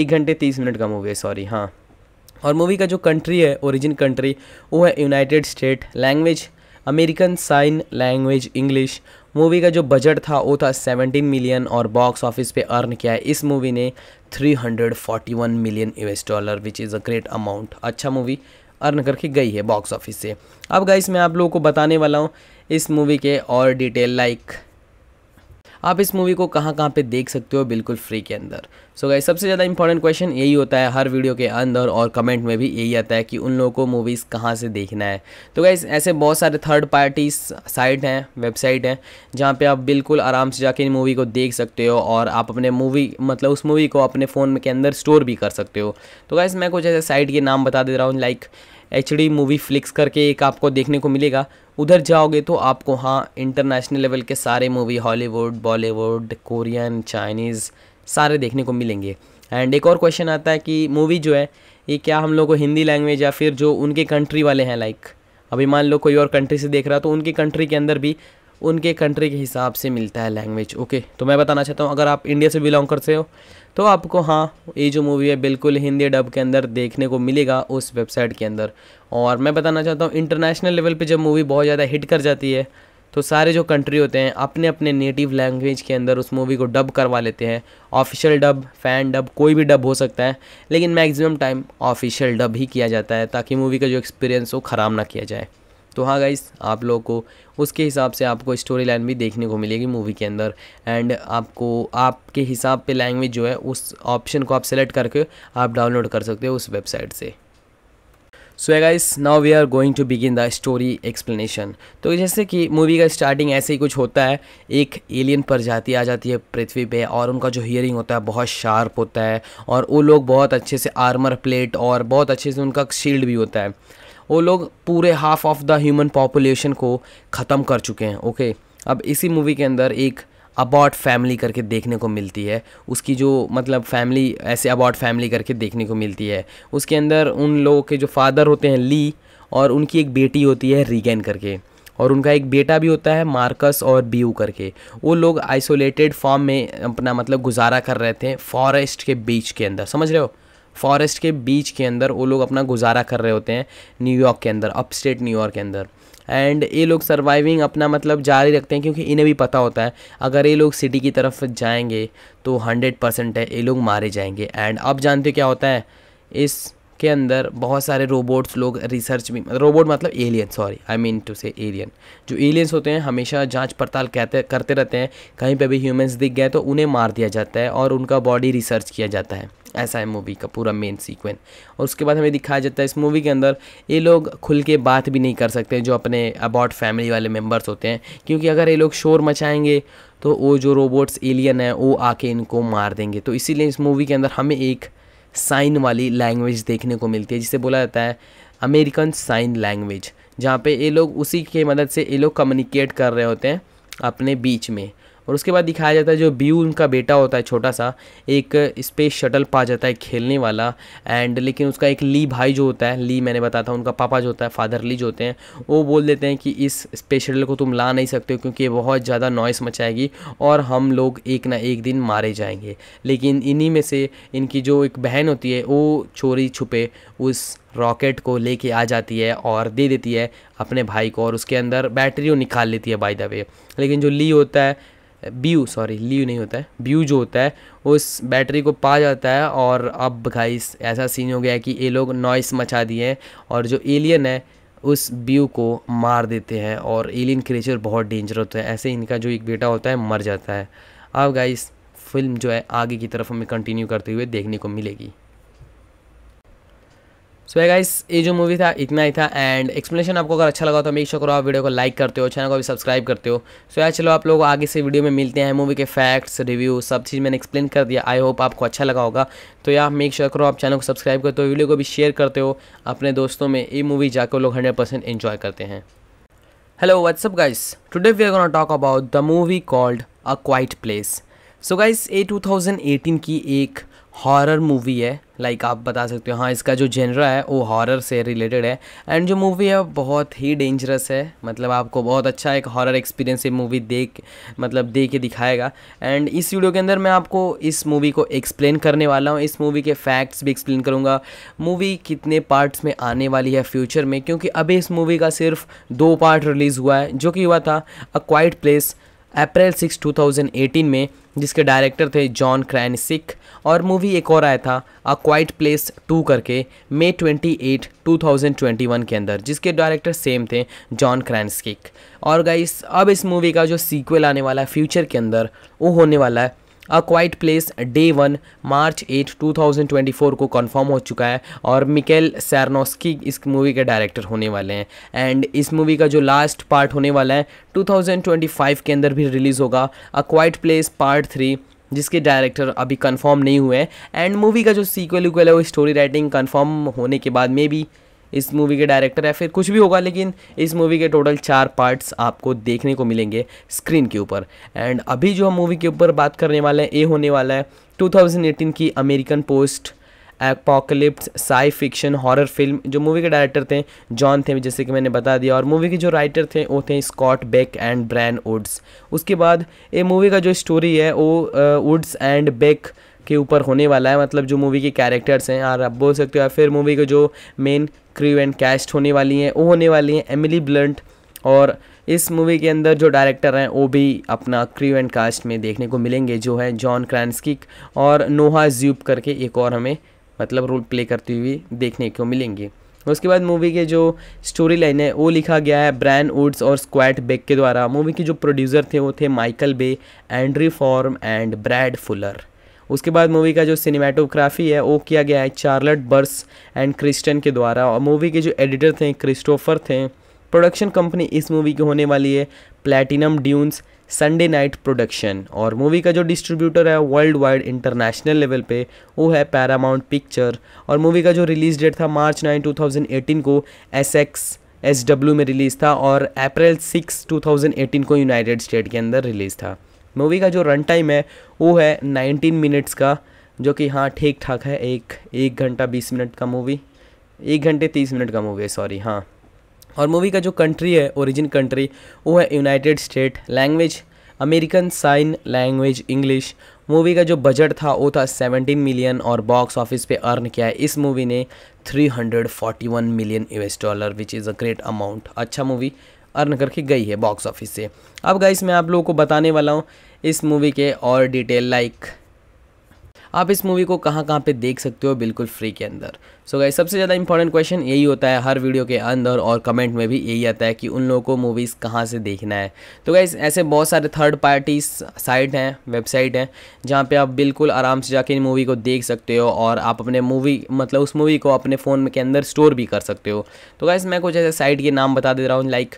एक घंटे तीस मिनट का मूवी है सॉरी हाँ और मूवी का जो कंट्री है ओरिजिन कंट्री वो है United State language American sign language English movie का जो बजट था वो था 17 मिलियन और बॉक्स ऑफिस पे अर्न किया है इस मूवी ने 341 million US dollar which is a great amount अच्छा मूवी अर्न करके गई है बॉक्स ऑफिस से अब गाइस मैं आप लोगों को बताने वाला हूँ इस मूवी के और डिटेल लाइक आप इस मूवी को कहाँ कहाँ पे देख सकते हो बिल्कुल फ्री के अंदर सो so गाइस सबसे ज़्यादा इंपॉर्टेंट क्वेश्चन यही होता है हर वीडियो के अंदर और कमेंट में भी यही आता है कि उन लोगों को मूवीज़ कहाँ से देखना है तो गाइस ऐसे बहुत सारे थर्ड पार्टी साइट हैं वेबसाइट हैं जहाँ पर आप बिल्कुल आराम से जाके इन मूवी को देख सकते हो और आप अपने मूवी मतलब उस मूवी को अपने फ़ोन के अंदर स्टोर भी कर सकते हो तो गाइस मैं कुछ ऐसे साइट के नाम बता दे रहा हूँ like H D movie flix करके एक आपको देखने को मिलेगा उधर जाओगे तो आपको हाँ इंटरनेशनल लेवल के सारे movie Hollywood Bollywood Korean Chinese सारे देखने को मिलेंगे एंड एक और क्वेश्चन आता है कि मूवी जो है ये क्या हम लोग को हिंदी लैंग्वेज या फिर जो उनके कंट्री वाले हैं लाइक अभी मान लो कोई और कंट्री से देख रहा तो उनके कंट्री के अंदर भी उनके कंट्री के हिसाब से मिलता है लैंग्वेज ओके तो मैं बताना चाहता हूँ अगर आप इंडिया से बिलोंग करते हो तो आपको हाँ ये जो मूवी है बिल्कुल हिंदी डब के अंदर देखने को मिलेगा उस वेबसाइट के अंदर और मैं बताना चाहता हूँ इंटरनेशनल लेवल पे जब मूवी बहुत ज़्यादा हिट कर जाती है तो सारे जो कंट्री होते हैं अपने अपने नेटिव लैंग्वेज के अंदर उस मूवी को डब करवा लेते हैं ऑफिशियल डब फैन डब कोई भी डब हो सकता है लेकिन मैक्सिमम टाइम ऑफिशियल डब ही किया जाता है ताकि मूवी का जो एक्सपीरियंस हो ख़राब ना किया जाए तो हाँ गाइस आप लोगों को उसके हिसाब से आपको स्टोरी लाइन भी देखने को मिलेगी मूवी के अंदर एंड आपको आपके हिसाब पे लैंग्वेज जो है उस ऑप्शन को आप सेलेक्ट करके आप डाउनलोड कर सकते हो उस वेबसाइट से सो है guys now we are going to begin the story explanation तो जैसे कि मूवी का स्टार्टिंग ऐसे ही कुछ होता है एक एलियन प्रजाति आ जाती है पृथ्वी पे और उनका जो हियरिंग होता है बहुत शार्प होता है और वो लोग बहुत अच्छे से आर्मर प्लेट और बहुत अच्छे से उनका शील्ड भी होता है वो लोग पूरे half of the human population को ख़त्म कर चुके हैं ओके अब इसी मूवी के अंदर एक अबाउट फैमिली करके देखने को मिलती है उसकी जो मतलब फैमिली ऐसे अबाउट फैमिली करके देखने को मिलती है उसके अंदर उन लोगों के जो फादर होते हैं ली और उनकी एक बेटी होती है रीगेन करके और उनका एक बेटा भी होता है मार्कस और बीयू करके वो लोग आइसोलेटेड फॉर्म में अपना मतलब गुजारा कर रहे थे फॉरेस्ट के बीच के अंदर समझ रहे हो फॉरेस्ट के बीच के अंदर वो लोग अपना गुजारा कर रहे होते हैं न्यूयॉर्क के अंदर अपस्टेट न्यूयॉर्क के अंदर एंड ये लोग सर्वाइविंग अपना मतलब जारी रखते हैं क्योंकि इन्हें भी पता होता है अगर ये लोग सिटी की तरफ जाएंगे तो हंड्रेड परसेंट है ये लोग मारे जाएंगे एंड अब जानते क्या होता है इस के अंदर बहुत सारे रोबोट्स लोग रिसर्च भी रोबोट मतलब alien sorry I mean to say alien जो एलियंस होते हैं हमेशा जांच पड़ताल कहते करते रहते हैं कहीं पे भी ह्यूमंस दिख गए तो उन्हें मार दिया जाता है और उनका बॉडी रिसर्च किया जाता है ऐसा है मूवी का पूरा मेन सीक्वेंस और उसके बाद हमें दिखाया जाता है इस मूवी के अंदर ये लोग खुल के बात भी नहीं कर सकते जो अपने अबाउट फैमिली वाले मेम्बर्स होते हैं क्योंकि अगर ये लोग शोर मचाएंगे तो वो जो रोबोट्स एलियन है वो आके इनको मार देंगे तो इसीलिए इस मूवी के अंदर हमें एक साइन वाली लैंग्वेज देखने को मिलती है जिसे बोला जाता है अमेरिकन साइन लैंग्वेज जहाँ पे ये लोग उसी के मदद से ये लोग कम्युनिकेट कर रहे होते हैं अपने बीच में और उसके बाद दिखाया जाता है जो बी उनका बेटा होता है छोटा सा एक स्पेस शटल पा जाता है खेलने वाला एंड लेकिन उसका एक ली भाई जो होता है ली मैंने बताया था उनका पापा जो होता है फादर ली जो होते हैं वो बोल देते हैं कि इस स्पेस शटल को तुम ला नहीं सकते हो क्योंकि ये बहुत ज़्यादा नॉइस मचाएगी और हम लोग एक ना एक दिन मारे जाएंगे लेकिन इन्हीं में से इनकी जो एक बहन होती है वो चोरी छुपे उस रॉकेट को लेके आ जाती है और दे देती है अपने भाई को और उसके अंदर बैटरी वो निकाल लेती है बाय द वे लेकिन जो ली होता है ब्यू सॉरी ल्यू नहीं होता है ब्यू जो होता है उस बैटरी को पा जाता है और अब गाइस ऐसा सीन हो गया है कि ये लोग नॉइस मचा दिए हैं और जो एलियन है उस ब्यू को मार देते हैं और एलियन क्रिएचर बहुत डेंजर होता है ऐसे इनका जो एक बेटा होता है मर जाता है अब गाइस फिल्म जो है आगे की तरफ हमें कंटिन्यू करते हुए देखने को मिलेगी सो है गाइस ये जो मूवी था इतना ही था एंड एक्सप्लेनेशन आपको अगर अच्छा लगा तो मेक शो करो आप वीडियो को लाइक करते हो चैनल को भी सब्सक्राइब करते हो सो so, यार चलो आप लोग आगे से वीडियो में मिलते हैं मूवी के फैक्ट्स रिव्यू सब चीज़ मैंने एक्सप्लेन कर दिया आई होप आपको अच्छा लगा होगा तो यार मेक श्योर करो आप चैनल को सब्सक्राइब करते हो वीडियो को भी शेयर करते हो अपने दोस्तों में ये मूवी जाकर लोग हंड्रेड परसेंट इन्जॉय करते हैं hello what's up guys today we are talk about the movie called a quite place so guys a two की एक हॉरर मूवी है लाइक like आप बता सकते हो हाँ इसका जो जेनरा है वो हॉरर से रिलेटेड है एंड जो मूवी है बहुत ही डेंजरस है मतलब आपको बहुत अच्छा एक हॉरर एक्सपीरियंस ये मूवी देख मतलब दे के दिखाएगा एंड इस वीडियो के अंदर मैं आपको इस मूवी को एक्सप्लेन करने वाला हूँ इस मूवी के फैक्ट्स भी एक्सप्लेन करूँगा मूवी कितने पार्ट्स में आने वाली है फ्यूचर में क्योंकि अभी इस मूवी का सिर्फ दो पार्ट रिलीज़ हुआ है जो कि हुआ था अ क्वाइट प्लेस अप्रैल सिक्स 2018 में जिसके डायरेक्टर थे जॉन क्रैन और मूवी एक और आया था अ क्वाइट प्लेस टू करके मे 28 2021 के अंदर जिसके डायरेक्टर सेम थे जॉन क्रैन और गाइस अब इस मूवी का जो सीक्वल आने वाला है फ्यूचर के अंदर वो होने वाला है अ quite Place de one March eight 2024 को कंफर्म हो चुका है और मिकेल सैरनोस्की इस मूवी के डायरेक्टर होने वाले हैं एंड इस मूवी का जो लास्ट पार्ट होने वाला है 2025 के अंदर भी रिलीज़ होगा अ क्वाइट प्लेस पार्ट थ्री जिसके डायरेक्टर अभी कंफर्म नहीं हुए हैं एंड मूवी का जो सीक्वल उक्वल है वो स्टोरी राइटिंग कन्फर्म होने के बाद में भी इस मूवी के डायरेक्टर है फिर कुछ भी होगा लेकिन इस मूवी के टोटल चार पार्ट्स आपको देखने को मिलेंगे स्क्रीन के ऊपर एंड अभी जो हम मूवी के ऊपर बात करने वाले हैं ये होने वाला है 2018 की American post apocalypse sci fiction horror film जो मूवी के डायरेक्टर थे जॉन थे जैसे कि मैंने बता दिया और मूवी के जो राइटर थे वो थे Scott Beck and Bryan Woods उसके बाद ये मूवी का जो स्टोरी है वो वुड्स एंड बेक के ऊपर होने वाला है मतलब जो मूवी के कैरेक्टर्स हैं और आप बोल सकते हो या फिर मूवी के जो मेन क्रू एंड कैस्ट होने वाली हैं वो होने वाली हैं एमिली ब्लंट और इस मूवी के अंदर जो डायरेक्टर हैं वो भी अपना क्रू एंड कास्ट में देखने को मिलेंगे जो है जॉन क्रांसकिक और नोहा ज्यूब करके एक और हमें मतलब रोल प्ले करती हुई देखने को मिलेंगे उसके बाद मूवी के जो स्टोरी लाइन है वो लिखा गया है ब्रैन वुड्स और स्क्वाट बेक के द्वारा मूवी के जो प्रोड्यूसर थे वो थे Michael Bay Andrew Form and Brad Fuller उसके बाद मूवी का जो सिनेमाटोग्राफी है वो किया गया है चार्लट बर्स एंड क्रिस्टन के द्वारा और मूवी के जो एडिटर थे क्रिस्टोफर थे प्रोडक्शन कंपनी इस मूवी की होने वाली है Platinum Dunes Sunday Night production और मूवी का जो डिस्ट्रीब्यूटर है वर्ल्ड वाइड इंटरनेशनल लेवल पे वो है पैरामाउंट पिक्चर और मूवी का जो रिलीज़ डेट था मार्च नाइन एटीन को एस एक्स एस डब्ल्यू में रिलीज़ था और April six two thousand eighteen को यूनाइटेड स्टेट के अंदर रिलीज़ था मूवी का जो रन टाइम है वो है 19 मिनट्स का जो कि हाँ ठीक ठाक है एक एक घंटा बीस मिनट का मूवी एक घंटे तीस मिनट का मूवी है सॉरी हाँ और मूवी का जो कंट्री है ओरिजिन कंट्री वो है United State language American sign language English movie का जो बजट था वो था 17 मिलियन और बॉक्स ऑफिस पे अर्न किया है इस मूवी ने 341 million US dollar which is a great amount अच्छा मूवी अर्न करके गई है बॉक्स ऑफिस से अब गाइस मैं आप लोगों को बताने वाला हूँ इस मूवी के और डिटेल लाइक आप इस मूवी को कहाँ कहाँ पे देख सकते हो बिल्कुल फ्री के अंदर सो so गाइस सबसे ज़्यादा इंपॉर्टेंट क्वेश्चन यही होता है हर वीडियो के अंदर और कमेंट में भी यही आता है कि उन लोगों को मूवीज़ कहाँ से देखना है तो गाइस ऐसे बहुत सारे थर्ड पार्टी साइट हैं वेबसाइट हैं जहाँ पे आप बिल्कुल आराम से जाके इन मूवी को देख सकते हो और आप अपने मूवी मतलब उस मूवी को अपने फ़ोन के अंदर स्टोर भी कर सकते हो तो गाइस मैं कुछ ऐसे साइट के नाम बता दे रहा हूँ like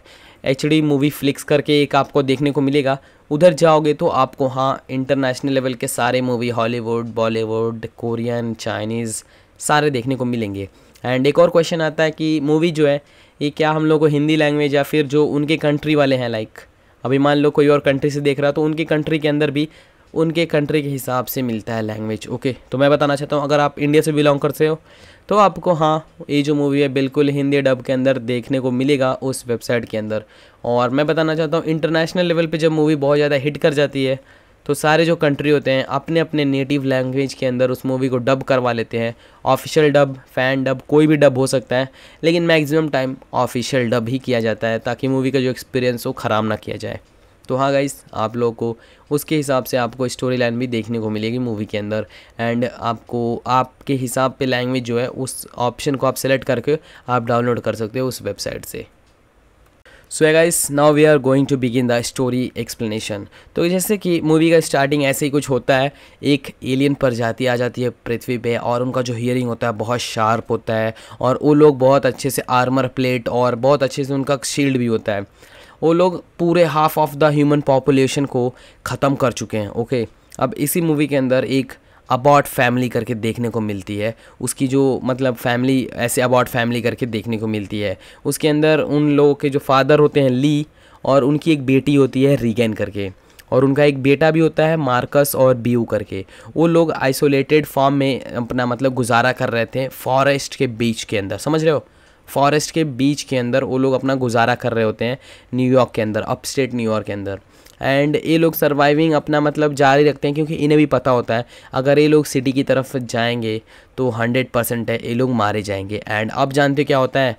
H D movie flix करके एक आपको देखने को मिलेगा उधर जाओगे तो आपको हाँ इंटरनेशनल लेवल के सारे movie Hollywood Bollywood Korean Chinese सारे देखने को मिलेंगे एंड एक और क्वेश्चन आता है कि मूवी जो है ये क्या हम लोग को हिंदी लैंग्वेज या फिर जो उनके कंट्री वाले हैं लाइक अभी मान लो कोई और कंट्री से देख रहा तो उनकी कंट्री के अंदर भी उनके कंट्री के हिसाब से मिलता है लैंग्वेज ओके तो मैं बताना चाहता हूँ अगर आप इंडिया से बिलोंग करते हो तो आपको हाँ ये जो मूवी है बिल्कुल हिंदी डब के अंदर देखने को मिलेगा उस वेबसाइट के अंदर और मैं बताना चाहता हूँ इंटरनेशनल लेवल पे जब मूवी बहुत ज़्यादा हिट कर जाती है तो सारे जो कंट्री होते हैं अपने अपने नेटिव लैंग्वेज के अंदर उस मूवी को डब करवा लेते हैं ऑफिशियल डब फैन डब कोई भी डब हो सकता है लेकिन मैक्सिमम टाइम ऑफिशियल डब ही किया जाता है ताकि मूवी का जो एक्सपीरियंस हो ख़राब ना किया जाए तो हाँ गाइस आप लोग को उसके हिसाब से आपको स्टोरी लाइन भी देखने को मिलेगी मूवी के अंदर एंड आपको आपके हिसाब पे लैंग्वेज जो है उस ऑप्शन को आप सेलेक्ट करके आप डाउनलोड कर सकते हो उस वेबसाइट से सो है guys now we are going to begin the story explanation तो जैसे कि मूवी का स्टार्टिंग ऐसे ही कुछ होता है एक एलियन प्रजाति आ जाती है पृथ्वी पे और उनका जो हियरिंग होता है बहुत शार्प होता है और वो लोग बहुत अच्छे से आर्मर प्लेट और बहुत अच्छे से उनका शील्ड भी होता है वो लोग पूरे half of the human population को ख़त्म कर चुके हैं ओके अब इसी मूवी के अंदर एक अबाउट फैमिली करके देखने को मिलती है उसकी जो मतलब फैमिली ऐसे अबाउट फैमिली करके देखने को मिलती है उसके अंदर उन लोगों के जो फादर होते हैं ली और उनकी एक बेटी होती है रीगेन करके और उनका एक बेटा भी होता है मार्कस और बीयू करके वो लोग आइसोलेटेड फॉर्म में अपना मतलब गुजारा कर रहे थे फॉरेस्ट के बीच के अंदर समझ रहे हो फॉरेस्ट के बीच के अंदर वो लोग अपना गुजारा कर रहे होते हैं न्यूयॉर्क के अंदर अपस्टेट न्यूयॉर्क के अंदर एंड ये लोग सर्वाइविंग अपना मतलब जारी रखते हैं क्योंकि इन्हें भी पता होता है अगर ये लोग सिटी की तरफ जाएंगे तो हंड्रेड परसेंट है ये लोग मारे जाएंगे एंड अब जानते क्या होता है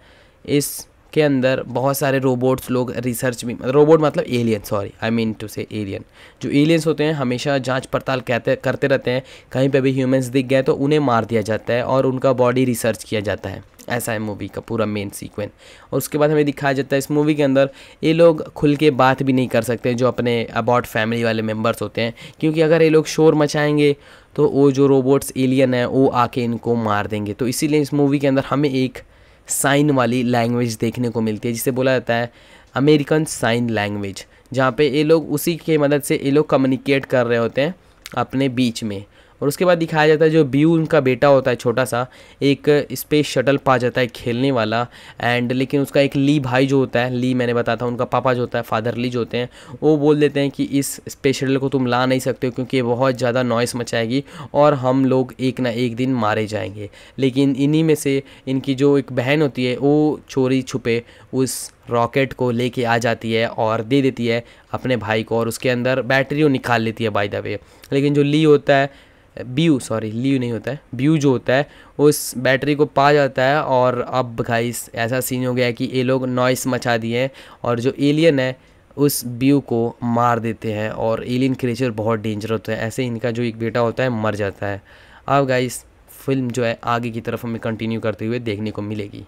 इस के अंदर बहुत सारे रोबोट्स लोग रिसर्च भी रोबोट मतलब alien sorry I mean to say alien जो एलियंस होते हैं हमेशा जांच पड़ताल कहते करते रहते हैं कहीं पे भी ह्यूमंस दिख गए तो उन्हें मार दिया जाता है और उनका बॉडी रिसर्च किया जाता है ऐसा है मूवी का पूरा मेन सीक्वेंस और उसके बाद हमें दिखाया जाता है इस मूवी के अंदर ये लोग खुल के बात भी नहीं कर सकते जो अपने अबाउट फैमिली वाले मेम्बर्स होते हैं क्योंकि अगर ये लोग शोर मचाएंगे तो वो जो रोबोट्स एलियन है वो आके इनको मार देंगे तो इसीलिए इस मूवी के अंदर हमें एक साइन वाली लैंग्वेज देखने को मिलती है जिसे बोला जाता है अमेरिकन साइन लैंग्वेज जहाँ पे ये लोग उसी के मदद से ये लोग कम्युनिकेट कर रहे होते हैं अपने बीच में और उसके बाद दिखाया जाता है जो बी उनका बेटा होता है छोटा सा एक स्पेस शटल पा जाता है खेलने वाला एंड लेकिन उसका एक ली भाई जो होता है ली मैंने बताया था उनका पापा जो होता है फादर ली जो होते हैं वो बोल देते हैं कि इस स्पेस शटल को तुम ला नहीं सकते हो क्योंकि ये बहुत ज़्यादा नॉइस मचाएगी और हम लोग एक ना एक दिन मारे जाएंगे लेकिन इन्हीं में से इनकी जो एक बहन होती है वो चोरी छुपे उस रॉकेट को लेके आ जाती है और दे देती है अपने भाई को और उसके अंदर बैटरी वो निकाल लेती है बाय द वे लेकिन जो ली होता है ब्यू सॉरी ल्यू नहीं होता है ब्यू जो होता है उस बैटरी को पा जाता है और अब भाई ऐसा सीन हो गया है कि ये लोग नॉइस मचा दिए हैं और जो एलियन है उस ब्यू को मार देते हैं और एलियन क्रिएचर बहुत डेंजर होता है ऐसे इनका जो एक बेटा होता है मर जाता है अब गाइस फिल्म जो है आगे की तरफ हमें कंटिन्यू करते हुए देखने को मिलेगी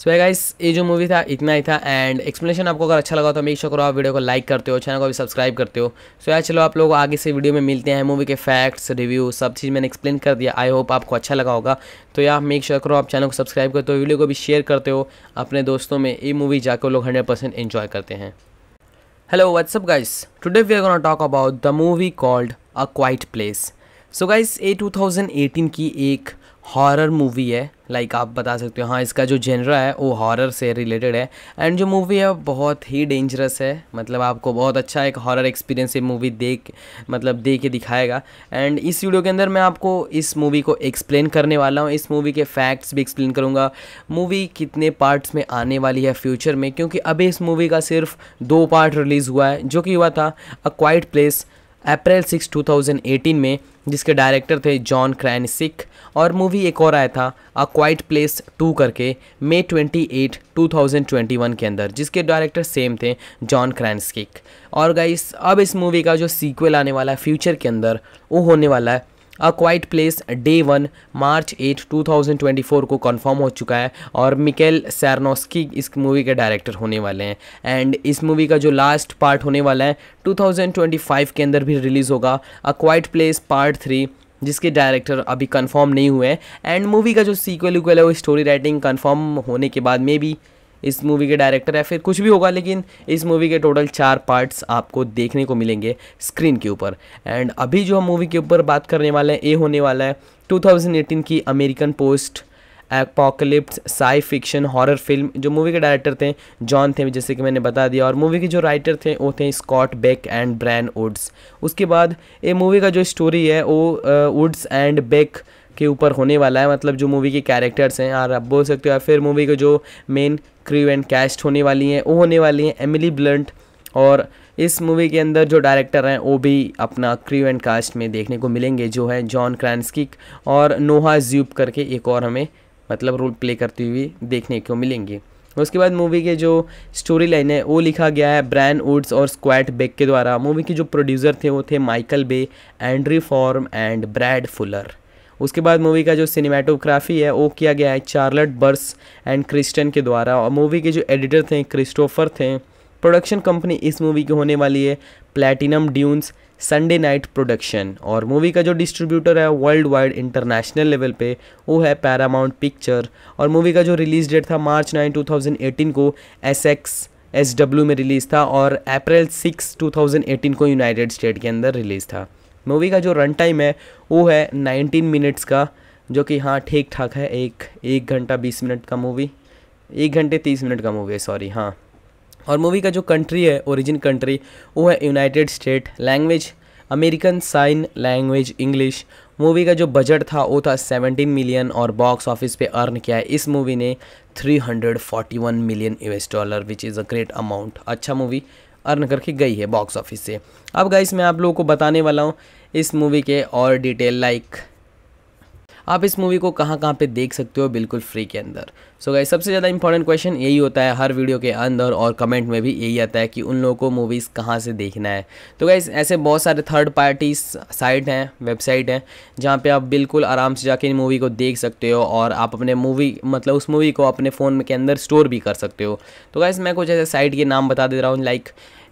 सो है गाइस ये जो मूवी था इतना ही था एंड एक्सप्लेनेशन आपको अगर अच्छा लगा तो मेक शो करो आप वीडियो को लाइक करते हो चैनल को भी सब्सक्राइब करते हो सो so, यार चलो आप लोग आगे से वीडियो में मिलते हैं मूवी के फैक्ट्स रिव्यू सब चीज़ मैंने एक्सप्लेन कर दिया आई होप आपको अच्छा लगा होगा तो यार मेक शो करो आप चैनल को सब्सक्राइब करते हो वीडियो को भी शेयर करते हो अपने दोस्तों में ये मूवी जाकर लोग हंड्रेड परसेंट इन्जॉय करते हैं hello what's up guys today we are talk about the movie called a quite place so guys a two की एक हॉरर मूवी है लाइक like आप बता सकते हो हाँ इसका जो जेनरा है वो हॉरर से रिलेटेड है एंड जो मूवी है बहुत ही डेंजरस है मतलब आपको बहुत अच्छा एक हॉरर एक्सपीरियंस ये मूवी देख मतलब दे के दिखाएगा एंड इस वीडियो के अंदर मैं आपको इस मूवी को एक्सप्लेन करने वाला हूँ इस मूवी के फैक्ट्स भी एक्सप्लेन करूँगा मूवी कितने पार्ट्स में आने वाली है फ्यूचर में क्योंकि अभी इस मूवी का सिर्फ दो पार्ट रिलीज़ हुआ है जो कि हुआ था अ क्वाइट प्लेस अप्रैल सिक्स 2018 में जिसके डायरेक्टर थे जॉन क्रैन और मूवी एक और आया था अ क्वाइट प्लेस टू करके मे 28 2021 के अंदर जिसके डायरेक्टर सेम थे जॉन क्रैन और गाइस अब इस मूवी का जो सीक्वल आने वाला है फ्यूचर के अंदर वो होने वाला है अ quite Place de one March eight 2024 को कंफर्म हो चुका है और मिकेल सैरनोस्की इस मूवी के डायरेक्टर होने वाले हैं एंड इस मूवी का जो लास्ट पार्ट होने वाला है 2025 के अंदर भी रिलीज़ होगा अ क्वाइट प्लेस पार्ट थ्री जिसके डायरेक्टर अभी कंफर्म नहीं हुए हैं एंड मूवी का जो सीक्वल उक्वल है वो स्टोरी राइटिंग कन्फर्म होने के बाद में भी इस मूवी के डायरेक्टर या फिर कुछ भी होगा लेकिन इस मूवी के टोटल चार पार्ट्स आपको देखने को मिलेंगे स्क्रीन के ऊपर एंड अभी जो हम मूवी के ऊपर बात करने वाले हैं ये होने वाला है 2018 की American post apocalypse sci fiction horror film जो मूवी के डायरेक्टर थे जॉन थे जैसे कि मैंने बता दिया और मूवी के जो राइटर थे वो थे Scott Beck and Bryan Woods उसके बाद ये मूवी का जो स्टोरी है वो वुड्स एंड बेक के ऊपर होने वाला है मतलब जो मूवी के कैरेक्टर्स हैं यार आप बोल सकते हो या फिर मूवी के जो मेन क्रू एंड कैस्ट होने वाली हैं वो होने वाली हैं एमिली ब्लंट और इस मूवी के अंदर जो डायरेक्टर हैं वो भी अपना क्रीव एंड कास्ट में देखने को मिलेंगे जो है जॉन क्रांसकिक और नोहा ज्यूब करके एक और हमें मतलब रोल प्ले करती हुई देखने को मिलेंगे उसके बाद मूवी के जो स्टोरी लाइन है वो लिखा गया है ब्रैन वुड्स और स्क्वाट बेक के द्वारा मूवी के जो प्रोड्यूसर थे वो थे Michael Bay Andrew Form and Brad Fuller उसके बाद मूवी का जो सिनेमाटोग्राफी है वो किया गया है चार्लट बर्स एंड क्रिस्टन के द्वारा और मूवी के जो एडिटर थे क्रिस्टोफर थे प्रोडक्शन कंपनी इस मूवी की होने वाली है Platinum Dunes Sunday Night production और मूवी का जो डिस्ट्रीब्यूटर है वर्ल्ड वाइड इंटरनेशनल लेवल पे वो है पैरामाउंट पिक्चर और मूवी का जो रिलीज डेट था मार्च नाइन एटीन को एस एक्स एस डब्ल्यू में रिलीज़ था और अप्रैल सिक्स एटीन को यूनाइटेड स्टेट के अंदर रिलीज़ था मूवी का जो रन टाइम है वो है 19 मिनट्स का जो कि हाँ ठीक ठाक है एक एक घंटा बीस मिनट का मूवी एक घंटे तीस मिनट का मूवी है सॉरी हाँ और मूवी का जो कंट्री है ओरिजिन कंट्री वो है United State language American sign language English movie का जो बजट था वो था 17 मिलियन और बॉक्स ऑफिस पे अर्न किया है इस मूवी ने 341 million US dollar which is a great amount अच्छा मूवी अर्न करके गई है बॉक्स ऑफिस से अब गाइस मैं आप लोगों को बताने वाला हूँ इस मूवी के और डिटेल लाइक आप इस मूवी को कहाँ कहाँ पे देख सकते हो बिल्कुल फ्री के अंदर सो so गाइस सबसे ज़्यादा इंपॉर्टेंट क्वेश्चन यही होता है हर वीडियो के अंदर और कमेंट में भी यही आता है कि उन लोगों को मूवीज़ कहाँ से देखना है तो गाइस ऐसे बहुत सारे थर्ड पार्टी साइट हैं वेबसाइट हैं जहाँ पे आप बिल्कुल आराम से जाके इन मूवी को देख सकते हो और आप अपने मूवी मतलब उस मूवी को अपने फ़ोन के अंदर स्टोर भी कर सकते हो तो गाइस मैं कुछ ऐसे साइट के नाम बता दे रहा हूँ like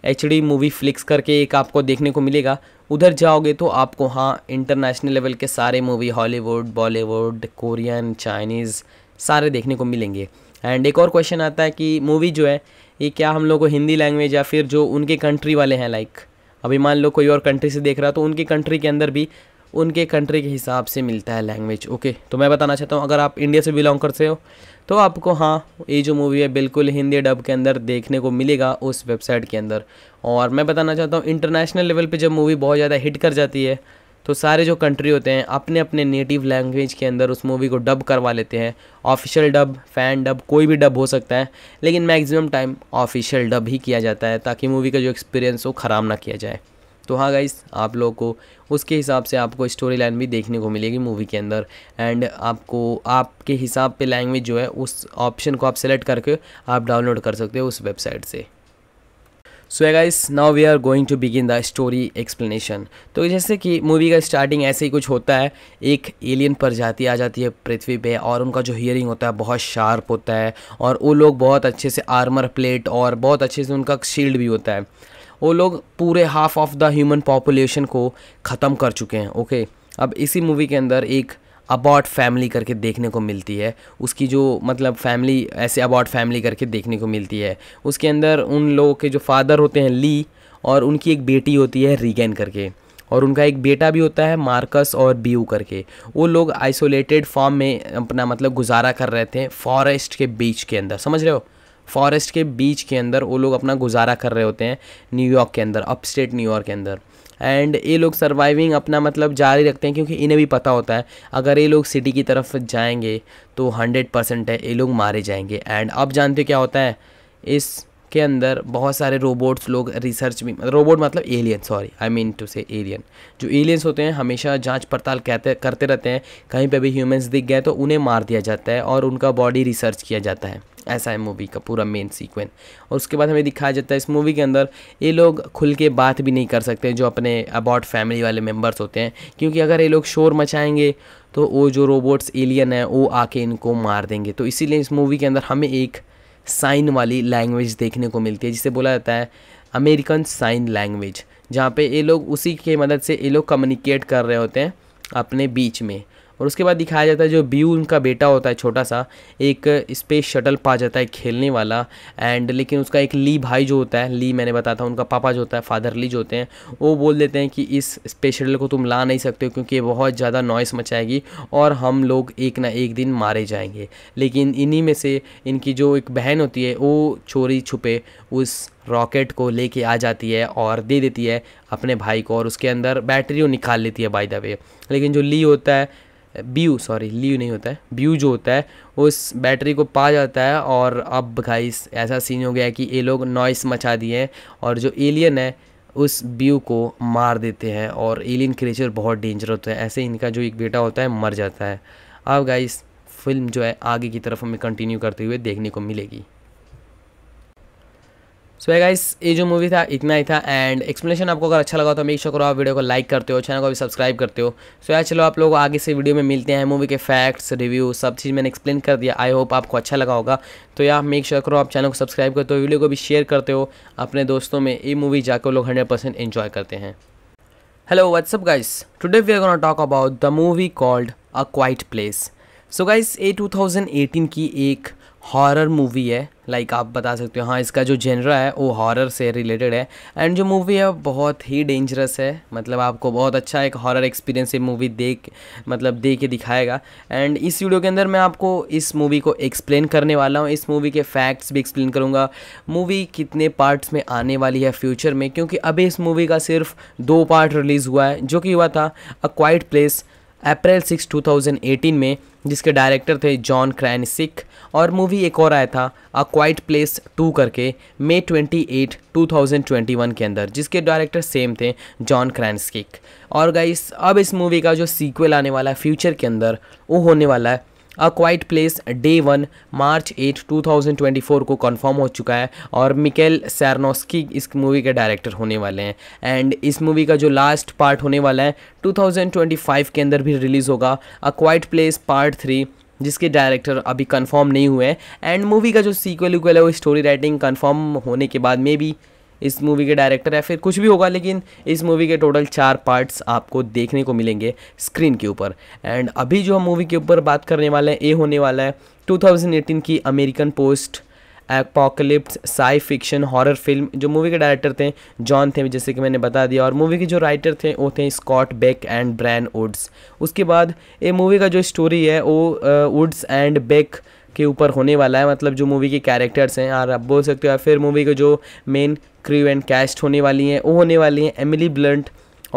H D movie flix करके एक आपको देखने को मिलेगा उधर जाओगे तो आपको हाँ इंटरनेशनल लेवल के सारे movie Hollywood Bollywood Korean Chinese सारे देखने को मिलेंगे एंड एक और क्वेश्चन आता है कि मूवी जो है ये क्या हम लोग को हिंदी लैंग्वेज या फिर जो उनके कंट्री वाले हैं लाइक अभी मान लो कोई और कंट्री से देख रहा तो उनकी कंट्री के अंदर भी उनके कंट्री के हिसाब से मिलता है लैंग्वेज ओके तो मैं बताना चाहता हूँ अगर आप इंडिया से बिलोंग करते हो तो आपको हाँ ये जो मूवी है बिल्कुल हिंदी डब के अंदर देखने को मिलेगा उस वेबसाइट के अंदर और मैं बताना चाहता हूँ इंटरनेशनल लेवल पे जब मूवी बहुत ज़्यादा हिट कर जाती है तो सारे जो कंट्री होते हैं अपने अपने नेटिव लैंग्वेज के अंदर उस मूवी को डब करवा लेते हैं ऑफिशियल डब फैन डब कोई भी डब हो सकता है लेकिन मैक्सिमम टाइम ऑफिशियल डब ही किया जाता है ताकि मूवी का जो एक्सपीरियंस हो ख़राब ना किया जाए तो हाँ गाइस आप लोग को उसके हिसाब से आपको स्टोरी लाइन भी देखने को मिलेगी मूवी के अंदर एंड आपको आपके हिसाब पे लैंग्वेज जो है उस ऑप्शन को आप सेलेक्ट करके आप डाउनलोड कर सकते हो उस वेबसाइट से so guys now we are going to begin the story explanation तो जैसे कि मूवी का स्टार्टिंग ऐसे ही कुछ होता है एक एलियन प्रजाति आ जाती है पृथ्वी पे और उनका जो हियरिंग होता है बहुत शार्प होता है और वो लोग बहुत अच्छे से आर्मर प्लेट और बहुत अच्छे से उनका शील्ड भी होता है वो लोग पूरे half of the human population को ख़त्म कर चुके हैं ओके अब इसी मूवी के अंदर एक अबाउट फैमिली करके देखने को मिलती है उसकी जो मतलब फैमिली ऐसे अबाउट फैमिली करके देखने को मिलती है उसके अंदर उन लोगों के जो फादर होते हैं ली और उनकी एक बेटी होती है रीगेन करके और उनका एक बेटा भी होता है मार्कस और बीयू करके वो लोग आइसोलेटेड फॉर्म में अपना मतलब गुजारा कर रहे थे फॉरेस्ट के बीच के अंदर समझ रहे हो फॉरेस्ट के बीच के अंदर वो लोग अपना गुजारा कर रहे होते हैं न्यूयॉर्क के अंदर अपस्टेट न्यूयॉर्क के अंदर एंड ये लोग सर्वाइविंग अपना मतलब जारी रखते हैं क्योंकि इन्हें भी पता होता है अगर ये लोग सिटी की तरफ जाएंगे तो हंड्रेड परसेंट है ये लोग मारे जाएंगे एंड अब जानते हो क्या होता है इस के अंदर बहुत सारे रोबोट्स लोग रिसर्च भी रोबोट मतलब alien sorry I mean to say alien जो एलियंस होते हैं हमेशा जांच पड़ताल कहते करते रहते हैं कहीं पे भी ह्यूमंस दिख गए तो उन्हें मार दिया जाता है और उनका बॉडी रिसर्च किया जाता है ऐसा है मूवी का पूरा मेन सीक्वेंस और उसके बाद हमें दिखाया जाता है इस मूवी के अंदर ये लोग खुल के बात भी नहीं कर सकते जो अपने अबाउट फैमिली वाले मेम्बर्स होते हैं क्योंकि अगर ये लोग शोर मचाएंगे तो वो जो रोबोट्स एलियन है वो आके इनको मार देंगे तो इसीलिए इस मूवी के अंदर हमें एक साइन वाली लैंग्वेज देखने को मिलती है जिसे बोला जाता है अमेरिकन साइन लैंग्वेज जहाँ पे ये लोग उसी के मदद से ये लोग कम्युनिकेट कर रहे होते हैं अपने बीच में और उसके बाद दिखाया जाता है जो बी उनका बेटा होता है छोटा सा एक स्पेस शटल पा जाता है खेलने वाला एंड लेकिन उसका एक ली भाई जो होता है ली मैंने बताया था उनका पापा जो होता है फादर ली जो होते हैं वो बोल देते हैं कि इस स्पेस शटल को तुम ला नहीं सकते हो क्योंकि बहुत ज़्यादा नॉइस मचाएगी और हम लोग एक ना एक दिन मारे जाएंगे लेकिन इन्हीं में से इनकी जो एक बहन होती है वो चोरी छुपे उस रॉकेट को लेके आ जाती है और दे देती है अपने भाई को और उसके अंदर बैटरी वो निकाल लेती है बाई द वे लेकिन जो ली होता है ब्यू सॉरी ल्यू नहीं होता है ब्यू जो होता है उस बैटरी को पा जाता है और अब गाइस ऐसा सीन हो गया है कि ये लोग नॉइस मचा दिए हैं और जो एलियन है उस ब्यू को मार देते हैं और एलियन क्रिएचर बहुत डेंजर होता है ऐसे इनका जो एक बेटा होता है मर जाता है अब गाइस फिल्म जो है आगे की तरफ हमें कंटिन्यू करते हुए देखने को मिलेगी सो है गाइस ये जो मूवी था इतना ही था एंड एक्सप्लेनेशन आपको अगर अच्छा लगा तो मेक श्योर करो आप वीडियो को लाइक करते हो चैनल को भी सब्सक्राइब करते हो सो यार चलो आप लोग आगे से वीडियो में मिलते हैं मूवी के फैक्ट्स रिव्यू सब चीज़ मैंने एक्सप्लेन कर दिया आई होप आपको अच्छा लगा होगा तो यार मेक श्योर करो आप चैनल को सब्सक्राइब करते हो वीडियो को भी शेयर करते हो अपने दोस्तों में ये मूवी जाकर लोग हंड्रेड परसेंट इन्जॉय करते हैं hello what's up guys today we are gonna talk about the movie called a quite place so guys a 2018 की एक हॉरर मूवी है लाइक आप बता सकते हो हाँ इसका जो जेनरा है वो हॉरर से रिलेटेड है एंड जो मूवी है बहुत ही डेंजरस है मतलब आपको बहुत अच्छा एक हॉरर एक्सपीरियंस ये मूवी देख मतलब दे के दिखाएगा एंड इस वीडियो के अंदर मैं आपको इस मूवी को एक्सप्लेन करने वाला हूँ इस मूवी के फैक्ट्स भी एक्सप्लेन करूँगा मूवी कितने पार्ट्स में आने वाली है फ्यूचर में क्योंकि अभी इस मूवी का सिर्फ दो पार्ट रिलीज़ हुआ है जो कि हुआ था अ quite place April six eighteen में जिसके डायरेक्टर थे जॉन क्रैन और मूवी एक और आया था अ क्वाइट प्लेस टू करके मे 28 2021 के अंदर जिसके डायरेक्टर सेम थे जॉन क्रैनस्किक और गाइस अब इस मूवी का जो सीक्वल आने वाला है फ्यूचर के अंदर वो होने वाला है अ quite Place de one March eight 2024 को कंफर्म हो चुका है और मिकेल सैरनोस्की इस मूवी के डायरेक्टर होने वाले हैं एंड इस मूवी का जो लास्ट पार्ट होने वाला है 2025 के अंदर भी रिलीज़ होगा अ क्वाइट प्लेस पार्ट थ्री जिसके डायरेक्टर अभी कंफर्म नहीं हुए हैं एंड मूवी का जो सीक्वल उक्वल है वो स्टोरी राइटिंग कंफर्म होने के बाद में भी इस मूवी के डायरेक्टर है फिर कुछ भी होगा लेकिन इस मूवी के टोटल चार पार्ट्स आपको देखने को मिलेंगे स्क्रीन के ऊपर एंड अभी जो हम मूवी के ऊपर बात करने वाले हैं ये होने वाला है 2018 की American post apocalypse sci fiction horror film जो मूवी के डायरेक्टर थे जॉन थे जैसे कि मैंने बता दिया और मूवी के जो राइटर थे वो थे Scott Beck and Bryan Woods उसके बाद ये मूवी का जो स्टोरी है वो वुड्स एंड बेक के ऊपर होने वाला है मतलब जो मूवी के कैरेक्टर्स हैं और आप बोल सकते हो या फिर मूवी के जो मेन क्रू एंड कैस्ट होने वाली हैं वो होने वाली हैं एमिली ब्लंट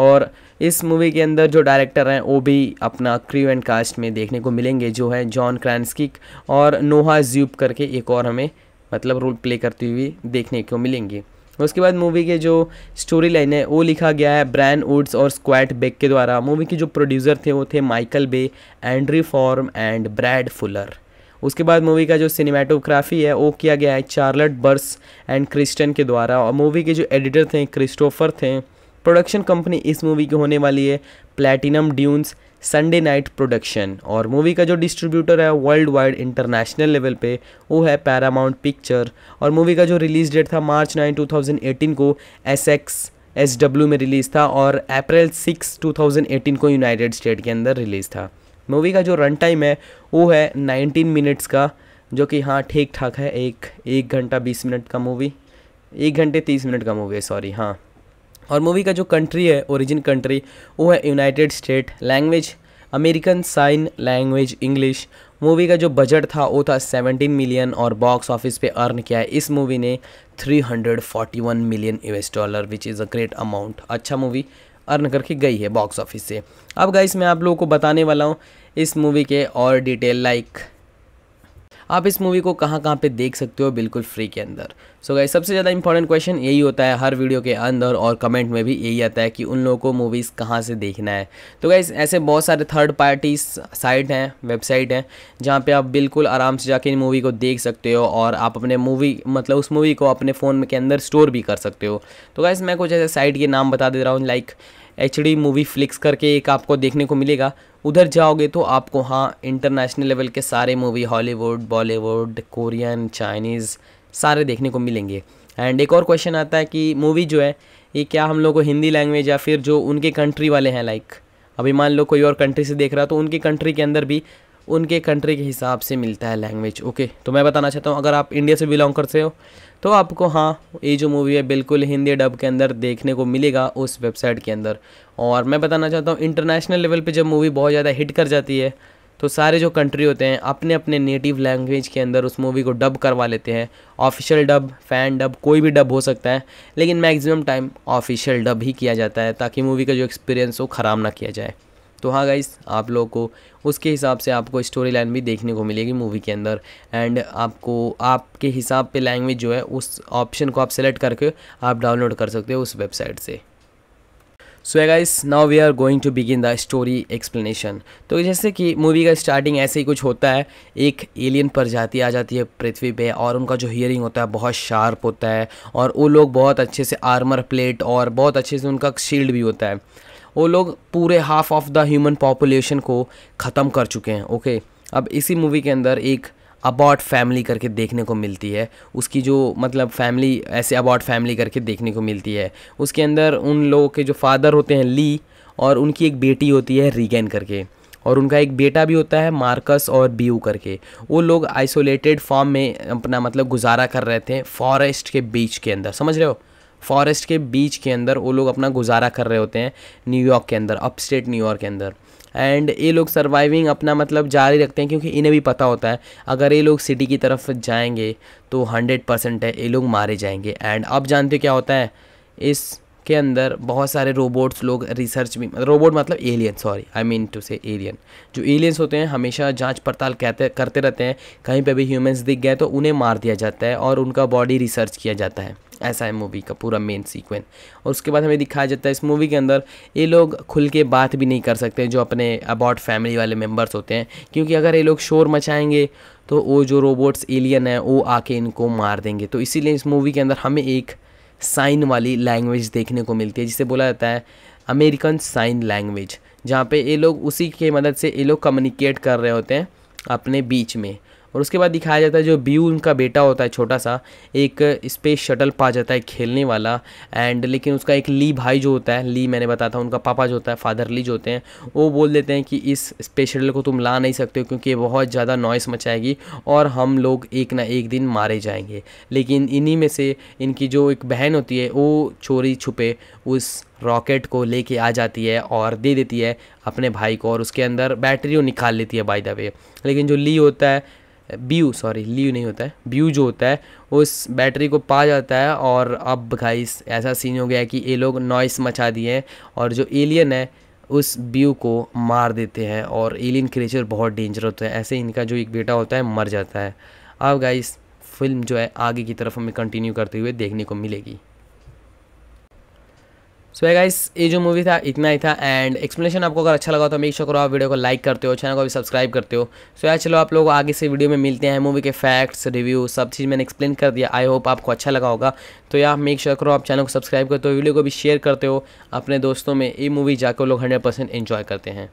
और इस मूवी के अंदर जो डायरेक्टर हैं वो भी अपना क्रू एंड कास्ट में देखने को मिलेंगे जो है जॉन क्रांसकिक और नोहा ज्यूब करके एक और हमें मतलब रोल प्ले करती हुई देखने को मिलेंगे उसके बाद मूवी के जो स्टोरी लाइन है वो लिखा गया है ब्रैन वुड्स और स्क्वाट बेक के द्वारा मूवी के जो प्रोड्यूसर थे वो थे Michael Bay Andrew Form and Brad Fuller उसके बाद मूवी का जो सिनेमाटोग्राफी है वो किया गया है चार्लट बर्स एंड क्रिस्टन के द्वारा और मूवी के जो एडिटर थे क्रिस्टोफर थे प्रोडक्शन कंपनी इस मूवी की होने वाली है Platinum Dunes Sunday Night production और मूवी का जो डिस्ट्रीब्यूटर है वर्ल्ड वाइड इंटरनेशनल लेवल पे वो है पैरामाउंट पिक्चर और मूवी का जो रिलीज़ डेट था मार्च नाइन एटीन को एस एक्स एस डब्ल्यू में रिलीज़ था और अप्रैल सिक्स एटीन को यूनाइटेड स्टेट के अंदर रिलीज़ था मूवी का जो रन टाइम है वो है नाइनटीन मिनट्स का जो कि हाँ ठीक ठाक है एक एक घंटा बीस मिनट का मूवी एक घंटे तीस मिनट का मूवी है सॉरी हाँ और मूवी का जो कंट्री है ओरिजिन कंट्री वो है United State language American sign language English movie का जो बजट था वो था 17 मिलियन और बॉक्स ऑफिस पे अर्न किया है इस मूवी ने 341 million US dollar which is a great amount अच्छा मूवी अर्न करके गई है बॉक्स ऑफिस से अब गाइस मैं आप लोगों को बताने वाला हूँ इस मूवी के और डिटेल लाइक आप इस मूवी को कहाँ कहाँ पे देख सकते हो बिल्कुल फ्री के अंदर सो गाइस सबसे ज़्यादा इंपॉर्टेंट क्वेश्चन यही होता है हर वीडियो के अंदर और कमेंट में भी यही आता है कि उन लोगों को मूवीज़ कहाँ से देखना है तो गाइस ऐसे बहुत सारे थर्ड पार्टी साइट हैं वेबसाइट हैं जहाँ पे आप बिल्कुल आराम से जाके इन मूवी को देख सकते हो और आप अपने मूवी मतलब उस मूवी को अपने फ़ोन के अंदर स्टोर भी कर सकते हो तो गाइस मैं कुछ ऐसे साइट के नाम बता दे रहा हूँ like H D movie flix करके एक आपको देखने को मिलेगा उधर जाओगे तो आपको हाँ इंटरनेशनल लेवल के सारे movie Hollywood Bollywood Korean Chinese सारे देखने को मिलेंगे एंड एक और क्वेश्चन आता है कि मूवी जो है ये क्या हम लोग को हिंदी लैंग्वेज या फिर जो उनके कंट्री वाले हैं लाइक अभी मान लो कोई और कंट्री से देख रहा तो उनकी कंट्री के अंदर भी उनके कंट्री के हिसाब से मिलता है लैंग्वेज ओके तो मैं बताना चाहता हूँ अगर आप इंडिया से बिलोंग करते हो तो आपको हाँ ये जो मूवी है बिल्कुल हिंदी डब के अंदर देखने को मिलेगा उस वेबसाइट के अंदर और मैं बताना चाहता हूँ इंटरनेशनल लेवल पे जब मूवी बहुत ज़्यादा हिट कर जाती है तो सारे जो कंट्री होते हैं अपने अपने नेटिव लैंग्वेज के अंदर उस मूवी को डब करवा लेते हैं ऑफिशियल डब फैन डब कोई भी डब हो सकता है लेकिन मैक्सिमम टाइम ऑफिशियल डब ही किया जाता है ताकि मूवी का जो एक्सपीरियंस हो ख़राब ना किया जाए तो हाँ गाइस आप लोग को उसके हिसाब से आपको स्टोरी लाइन भी देखने को मिलेगी मूवी के अंदर एंड आपको आपके हिसाब पे लैंग्वेज जो है उस ऑप्शन को आप सेलेक्ट करके आप डाउनलोड कर सकते हो उस वेबसाइट से so guys now we are going to begin the story explanation तो जैसे कि मूवी का स्टार्टिंग ऐसे ही कुछ होता है एक एलियन प्रजाति आ जाती है पृथ्वी पे और उनका जो हियरिंग होता है बहुत शार्प होता है और वो लोग बहुत अच्छे से आर्मर प्लेट और बहुत अच्छे से उनका शील्ड भी होता है वो लोग पूरे half of the human population को ख़त्म कर चुके हैं ओके अब इसी मूवी के अंदर एक अबाउट फैमिली करके देखने को मिलती है उसकी जो मतलब फैमिली ऐसे अबाउट फैमिली करके देखने को मिलती है उसके अंदर उन लोगों के जो फादर होते हैं ली और उनकी एक बेटी होती है रीगेन करके और उनका एक बेटा भी होता है मार्कस और बीयू करके वो लोग आइसोलेटेड फॉर्म में अपना मतलब गुजारा कर रहे थे फॉरेस्ट के बीच के अंदर समझ रहे हो फॉरेस्ट के बीच के अंदर वो लोग अपना गुजारा कर रहे होते हैं न्यूयॉर्क के अंदर अपस्टेट न्यूयॉर्क के अंदर एंड ये लोग सर्वाइविंग अपना मतलब जारी रखते हैं क्योंकि इन्हें भी पता होता है अगर ये लोग सिटी की तरफ जाएंगे तो हंड्रेड परसेंट है ये लोग मारे जाएंगे एंड अब जानते हो क्या होता है इस के अंदर बहुत सारे रोबोट्स लोग रिसर्च भी रोबोट मतलब alien sorry I mean to say alien जो एलियंस होते हैं हमेशा जांच पड़ताल कहते करते रहते हैं कहीं पे भी ह्यूमंस दिख गए तो उन्हें मार दिया जाता है और उनका बॉडी रिसर्च किया जाता है ऐसा है मूवी का पूरा मेन सीक्वेंस और उसके बाद हमें दिखाया जाता है इस मूवी के अंदर ये लोग खुल के बात भी नहीं कर सकते जो अपने अबाउट फैमिली वाले मेम्बर्स होते हैं क्योंकि अगर ये लोग शोर मचाएंगे तो वो जो रोबोट्स एलियन है वो आके इनको मार देंगे तो इसीलिए इस मूवी के अंदर हमें एक साइन वाली लैंग्वेज देखने को मिलती है जिसे बोला जाता है अमेरिकन साइन लैंग्वेज जहाँ पे ये लोग उसी के मदद से ये लोग कम्युनिकेट कर रहे होते हैं अपने बीच में और उसके बाद दिखाया जाता है जो बी उनका बेटा होता है छोटा सा एक स्पेस शटल पा जाता है खेलने वाला एंड लेकिन उसका एक ली भाई जो होता है ली मैंने बताया था उनका पापा जो होता है फादर ली जो होते हैं वो बोल देते हैं कि इस स्पेस शटल को तुम ला नहीं सकते हो क्योंकि बहुत ज़्यादा नॉइस मचाएगी और हम लोग एक ना एक दिन मारे जाएंगे लेकिन इन्हीं में से इनकी जो एक बहन होती है वो चोरी छुपे उस रॉकेट को लेके आ जाती है और दे देती है अपने भाई को और उसके अंदर बैटरी वो निकाल लेती है बाई द वे लेकिन जो ली होता है ब्यू सॉरी ल्यू नहीं होता है व्यू जो होता है उस बैटरी को पा जाता है और अब गाइस ऐसा सीन हो गया है कि ये लोग नॉइस मचा दिए हैं और जो एलियन है उस व्यू को मार देते हैं और एलियन क्रिएचर बहुत डेंजर होता है ऐसे इनका जो एक बेटा होता है मर जाता है अब गाइस फिल्म जो है आगे की तरफ हमें कंटिन्यू करते हुए देखने को मिलेगी सो है गाइस ये जो मूवी था इतना ही था एंड एक्सप्लेनेशन आपको अगर अच्छा लगा तो मेक श्योर करो आप वीडियो को लाइक करते हो चैनल को भी सब्सक्राइब करते हो सो यार चलो आप लोग आगे से वीडियो में मिलते हैं मूवी के फैक्ट्स रिव्यू सब चीज़ मैंने एक्सप्लेन कर दिया आई होप आपको अच्छा लगा होगा तो यार मेक श्योर करो आप चैनल को सब्सक्राइब करते हो वीडियो को भी शेयर करते हो अपने दोस्तों में ये मूवी जाकर लोग हंड्रेड परसेंट इन्जॉय करते हैं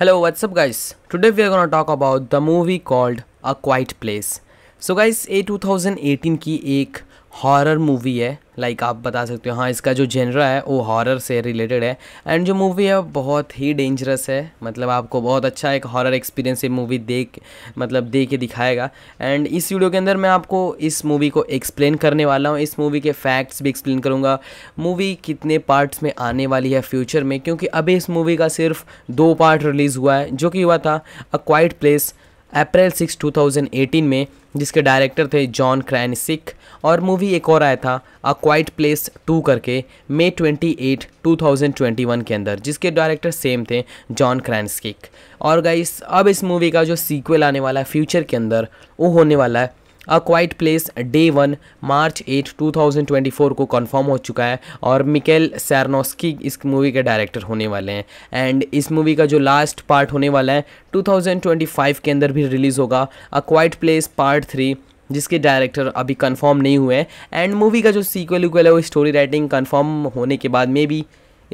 hello what's up guys today we are gonna talk about the movie called a quite place so guys a 2018 की एक हॉरर मूवी है लाइक like आप बता सकते हो हाँ इसका जो जेनरा है वो हॉरर से रिलेटेड है एंड जो मूवी है बहुत ही डेंजरस है मतलब आपको बहुत अच्छा एक हॉरर एक्सपीरियंस ये मूवी देख मतलब दे के दिखाएगा एंड इस वीडियो के अंदर मैं आपको इस मूवी को एक्सप्लेन करने वाला हूँ इस मूवी के फैक्ट्स भी एक्सप्लेन करूँगा मूवी कितने पार्ट्स में आने वाली है फ्यूचर में क्योंकि अभी इस मूवी का सिर्फ दो पार्ट रिलीज़ हुआ है जो कि हुआ था अ क्वाइट प्लेस अप्रैल सिक्स 2018 में जिसके डायरेक्टर थे जॉन क्रैन सिक और मूवी एक और आया था अ क्वाइट प्लेस टू करके मे 28 2021 के अंदर जिसके डायरेक्टर सेम थे जॉन क्रैंसकिक और गाइस अब इस मूवी का जो सीक्वल आने वाला है फ्यूचर के अंदर वो होने वाला है अ quite Place de one March eight two thousand twenty four को कन्फर्म हो चुका है और मिकेल सैरनोस्की इस मूवी के डायरेक्टर होने वाले हैं एंड इस मूवी का जो लास्ट पार्ट होने वाला है टू थाउजेंड ट्वेंटी फाइव के अंदर भी रिलीज़ होगा अ क्वाइट प्लेस पार्ट थ्री जिसके डायरेक्टर अभी कंफर्म नहीं हुए हैं एंड मूवी का जो सीक्वल उक्वल है वो स्टोरी राइटिंग कंफर्म होने के बाद मे भी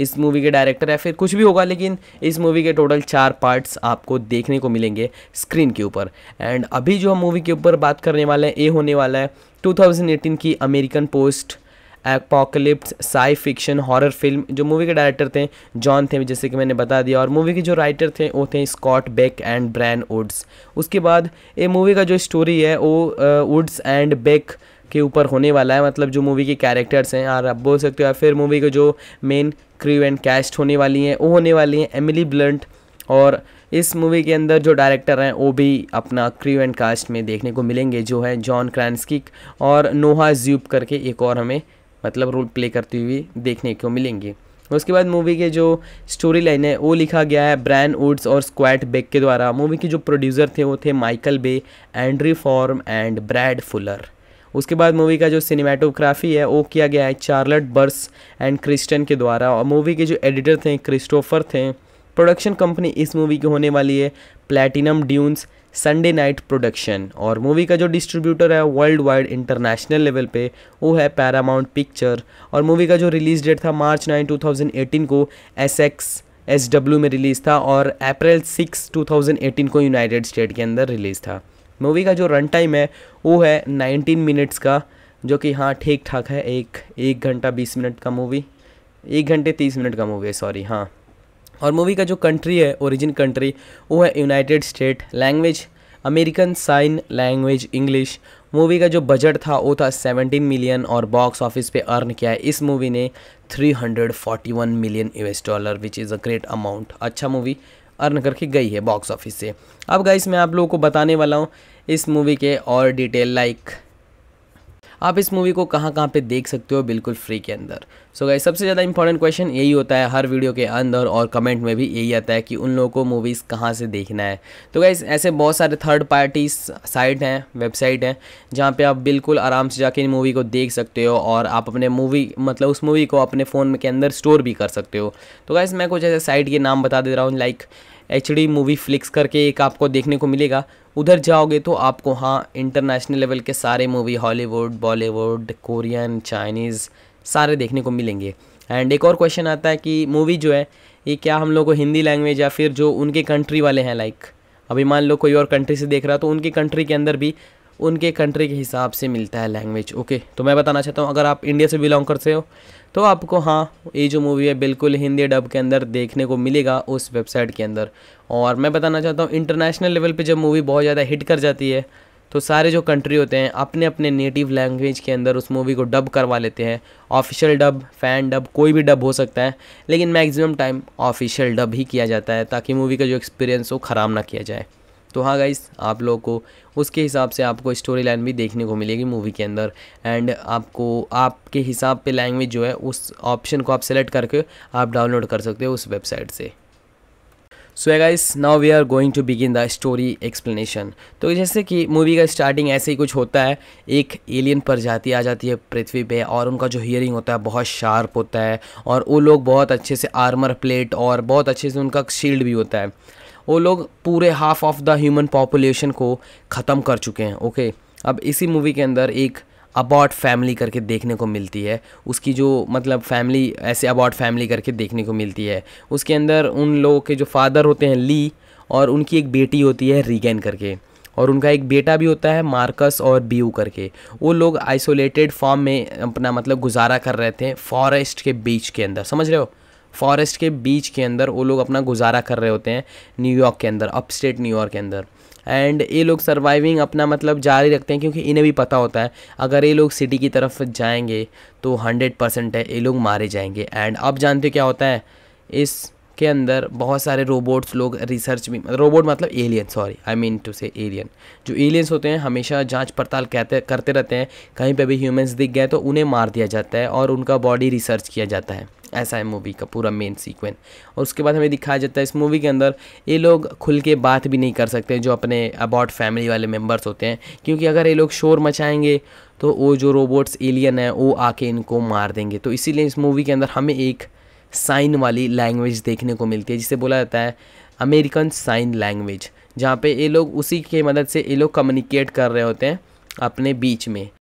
इस मूवी के डायरेक्टर या फिर कुछ भी होगा लेकिन इस मूवी के टोटल चार पार्ट्स आपको देखने को मिलेंगे स्क्रीन के ऊपर एंड अभी जो हम मूवी के ऊपर बात करने वाले हैं ए होने वाला है 2018 की American post apocalypse sci fiction horror film जो मूवी के डायरेक्टर थे जॉन थे जैसे कि मैंने बता दिया और मूवी के जो राइटर थे वो थे Scott Beck and Bryan Woods उसके बाद ये मूवी का जो स्टोरी है वो वुड्स एंड बेक के ऊपर होने वाला है मतलब जो मूवी के कैरेक्टर्स हैं और आप बोल सकते हो या फिर मूवी के जो मेन क्रू एंड कैस्ट होने वाली हैं वो होने वाली हैं एमिली ब्लंट और इस मूवी के अंदर जो डायरेक्टर हैं वो भी अपना क्रू एंड कास्ट में देखने को मिलेंगे जो है जॉन क्रांसकिक और नोहा ज्यूब करके एक और हमें मतलब रोल प्ले करती हुई देखने को मिलेंगी उसके बाद मूवी के जो स्टोरी लाइन है वो लिखा गया है ब्रैन वुड्स और स्क्वाड बेक के द्वारा मूवी के जो प्रोड्यूसर थे वो थे Michael Bay Andrew Form and Brad Fuller उसके बाद मूवी का जो सिनेमाटोग्राफी है वो किया गया है चार्लट बर्स एंड क्रिस्टन के द्वारा और मूवी के जो एडिटर थे क्रिस्टोफर थे प्रोडक्शन कंपनी इस मूवी की होने वाली है Platinum Dunes Sunday Night production और मूवी का जो डिस्ट्रीब्यूटर है वर्ल्ड वाइड इंटरनेशनल लेवल पे वो है पैरामाउंट पिक्चर और मूवी का जो रिलीज डेट था मार्च नाइन एटीन को एस एक्स एस डब्ल्यू में रिलीज़ था और April six two thousand eighteen को यूनाइटेड स्टेट के अंदर रिलीज़ था मूवी का जो रन टाइम है वो है नाइनटीन मिनट्स का जो कि हाँ ठीक ठाक है एक एक घंटा बीस मिनट का मूवी एक घंटे तीस मिनट का मूवी है सॉरी हाँ और मूवी का जो कंट्री है ओरिजिन कंट्री वो है United State language American sign language English movie का जो बजट था वो था 17 मिलियन और बॉक्स ऑफिस पे अर्न किया है इस मूवी ने 341 million US dollar which is a great amount अच्छा मूवी अर्न करके गई है बॉक्स ऑफिस से अब गाइस मैं आप लोगों को बताने वाला हूँ इस मूवी के और डिटेल लाइक आप इस मूवी को कहाँ कहाँ पे देख सकते हो बिल्कुल फ्री के अंदर सो गाइस सबसे ज़्यादा इंपॉर्टेंट क्वेश्चन यही होता है हर वीडियो के अंदर और कमेंट में भी यही आता है कि उन लोगों को मूवीज़ कहाँ से देखना है तो गाइस ऐसे बहुत सारे थर्ड पार्टी साइट हैं वेबसाइट हैं जहाँ पे आप बिल्कुल आराम से जाके इन मूवी को देख सकते हो और आप अपने मूवी मतलब उस मूवी को अपने फ़ोन के अंदर स्टोर भी कर सकते हो तो गाइस मैं कुछ ऐसे साइट के नाम बता दे रहा हूँ like H D movie flix करके एक आपको देखने को मिलेगा उधर जाओगे तो आपको हाँ इंटरनेशनल लेवल के सारे movie Hollywood Bollywood Korean Chinese सारे देखने को मिलेंगे एंड एक और क्वेश्चन आता है कि मूवी जो है ये क्या हम लोग को हिंदी लैंग्वेज या फिर जो उनके कंट्री वाले हैं लाइक अभी मान लो कोई और कंट्री से देख रहा तो उनके कंट्री के अंदर भी उनके कंट्री के हिसाब से मिलता है लैंग्वेज ओके तो मैं बताना चाहता हूँ अगर आप इंडिया से बिलोंग करते हो तो आपको हाँ ये जो मूवी है बिल्कुल हिंदी डब के अंदर देखने को मिलेगा उस वेबसाइट के अंदर और मैं बताना चाहता हूँ इंटरनेशनल लेवल पे जब मूवी बहुत ज़्यादा हिट कर जाती है तो सारे जो कंट्री होते हैं अपने अपने नेटिव लैंग्वेज के अंदर उस मूवी को डब करवा लेते हैं ऑफिशियल डब फैन डब कोई भी डब हो सकता है लेकिन मैक्सिमम टाइम ऑफिशियल डब ही किया जाता है ताकि मूवी का जो एक्सपीरियंस हो ख़राब ना किया जाए तो हाँ गाइस आप लोगों को उसके हिसाब से आपको स्टोरी लाइन भी देखने को मिलेगी मूवी के अंदर एंड आपको आपके हिसाब पे लैंग्वेज जो है उस ऑप्शन को आप सेलेक्ट करके आप डाउनलोड कर सकते हो उस वेबसाइट से so guys now we are going to begin the story explanation तो जैसे कि मूवी का स्टार्टिंग ऐसे ही कुछ होता है एक एलियन प्रजाति आ जाती है पृथ्वी पे और उनका जो हियरिंग होता है बहुत शार्प होता है और वो लोग बहुत अच्छे से आर्मर प्लेट और बहुत अच्छे से उनका शील्ड भी होता है वो लोग पूरे half of the human population को ख़त्म कर चुके हैं ओके अब इसी मूवी के अंदर एक अबाउट फैमिली करके देखने को मिलती है उसकी जो मतलब फैमिली ऐसे अबाउट फैमिली करके देखने को मिलती है उसके अंदर उन लोगों के जो फादर होते हैं ली और उनकी एक बेटी होती है रीगेन करके और उनका एक बेटा भी होता है मार्कस और बीयू करके वो लोग आइसोलेटेड फॉर्म में अपना मतलब गुजारा कर रहे थे फॉरेस्ट के बीच के अंदर समझ रहे हो फॉरेस्ट के बीच के अंदर वो लोग अपना गुजारा कर रहे होते हैं न्यूयॉर्क के अंदर अपस्टेट न्यूयॉर्क के अंदर एंड ये लोग सर्वाइविंग अपना मतलब जारी रखते हैं क्योंकि इन्हें भी पता होता है अगर ये लोग सिटी की तरफ जाएंगे तो हंड्रेड परसेंट है ये लोग मारे जाएंगे एंड अब जानते हो क्या होता है इस के अंदर बहुत सारे रोबोट्स लोग रिसर्च भी रोबोट मतलब alien sorry I mean to say alien जो एलियंस होते हैं हमेशा जांच पड़ताल कहते करते रहते हैं कहीं पे भी ह्यूमंस दिख गए तो उन्हें मार दिया जाता है और उनका बॉडी रिसर्च किया जाता है ऐसा है मूवी का पूरा मेन सीक्वेंस और उसके बाद हमें दिखाया जाता है इस मूवी के अंदर ये लोग खुल के बात भी नहीं कर सकते जो अपने अबाउट फैमिली वाले मेम्बर्स होते हैं क्योंकि अगर ये लोग शोर मचाएंगे तो वो जो रोबोट्स एलियन है वो आके इनको मार देंगे तो इसीलिए इस मूवी के अंदर हमें एक साइन वाली लैंग्वेज देखने को मिलती है जिसे बोला जाता है अमेरिकन साइन लैंग्वेज जहाँ पे ये लोग उसी के मदद से ये लोग कम्युनिकेट कर रहे होते हैं अपने बीच में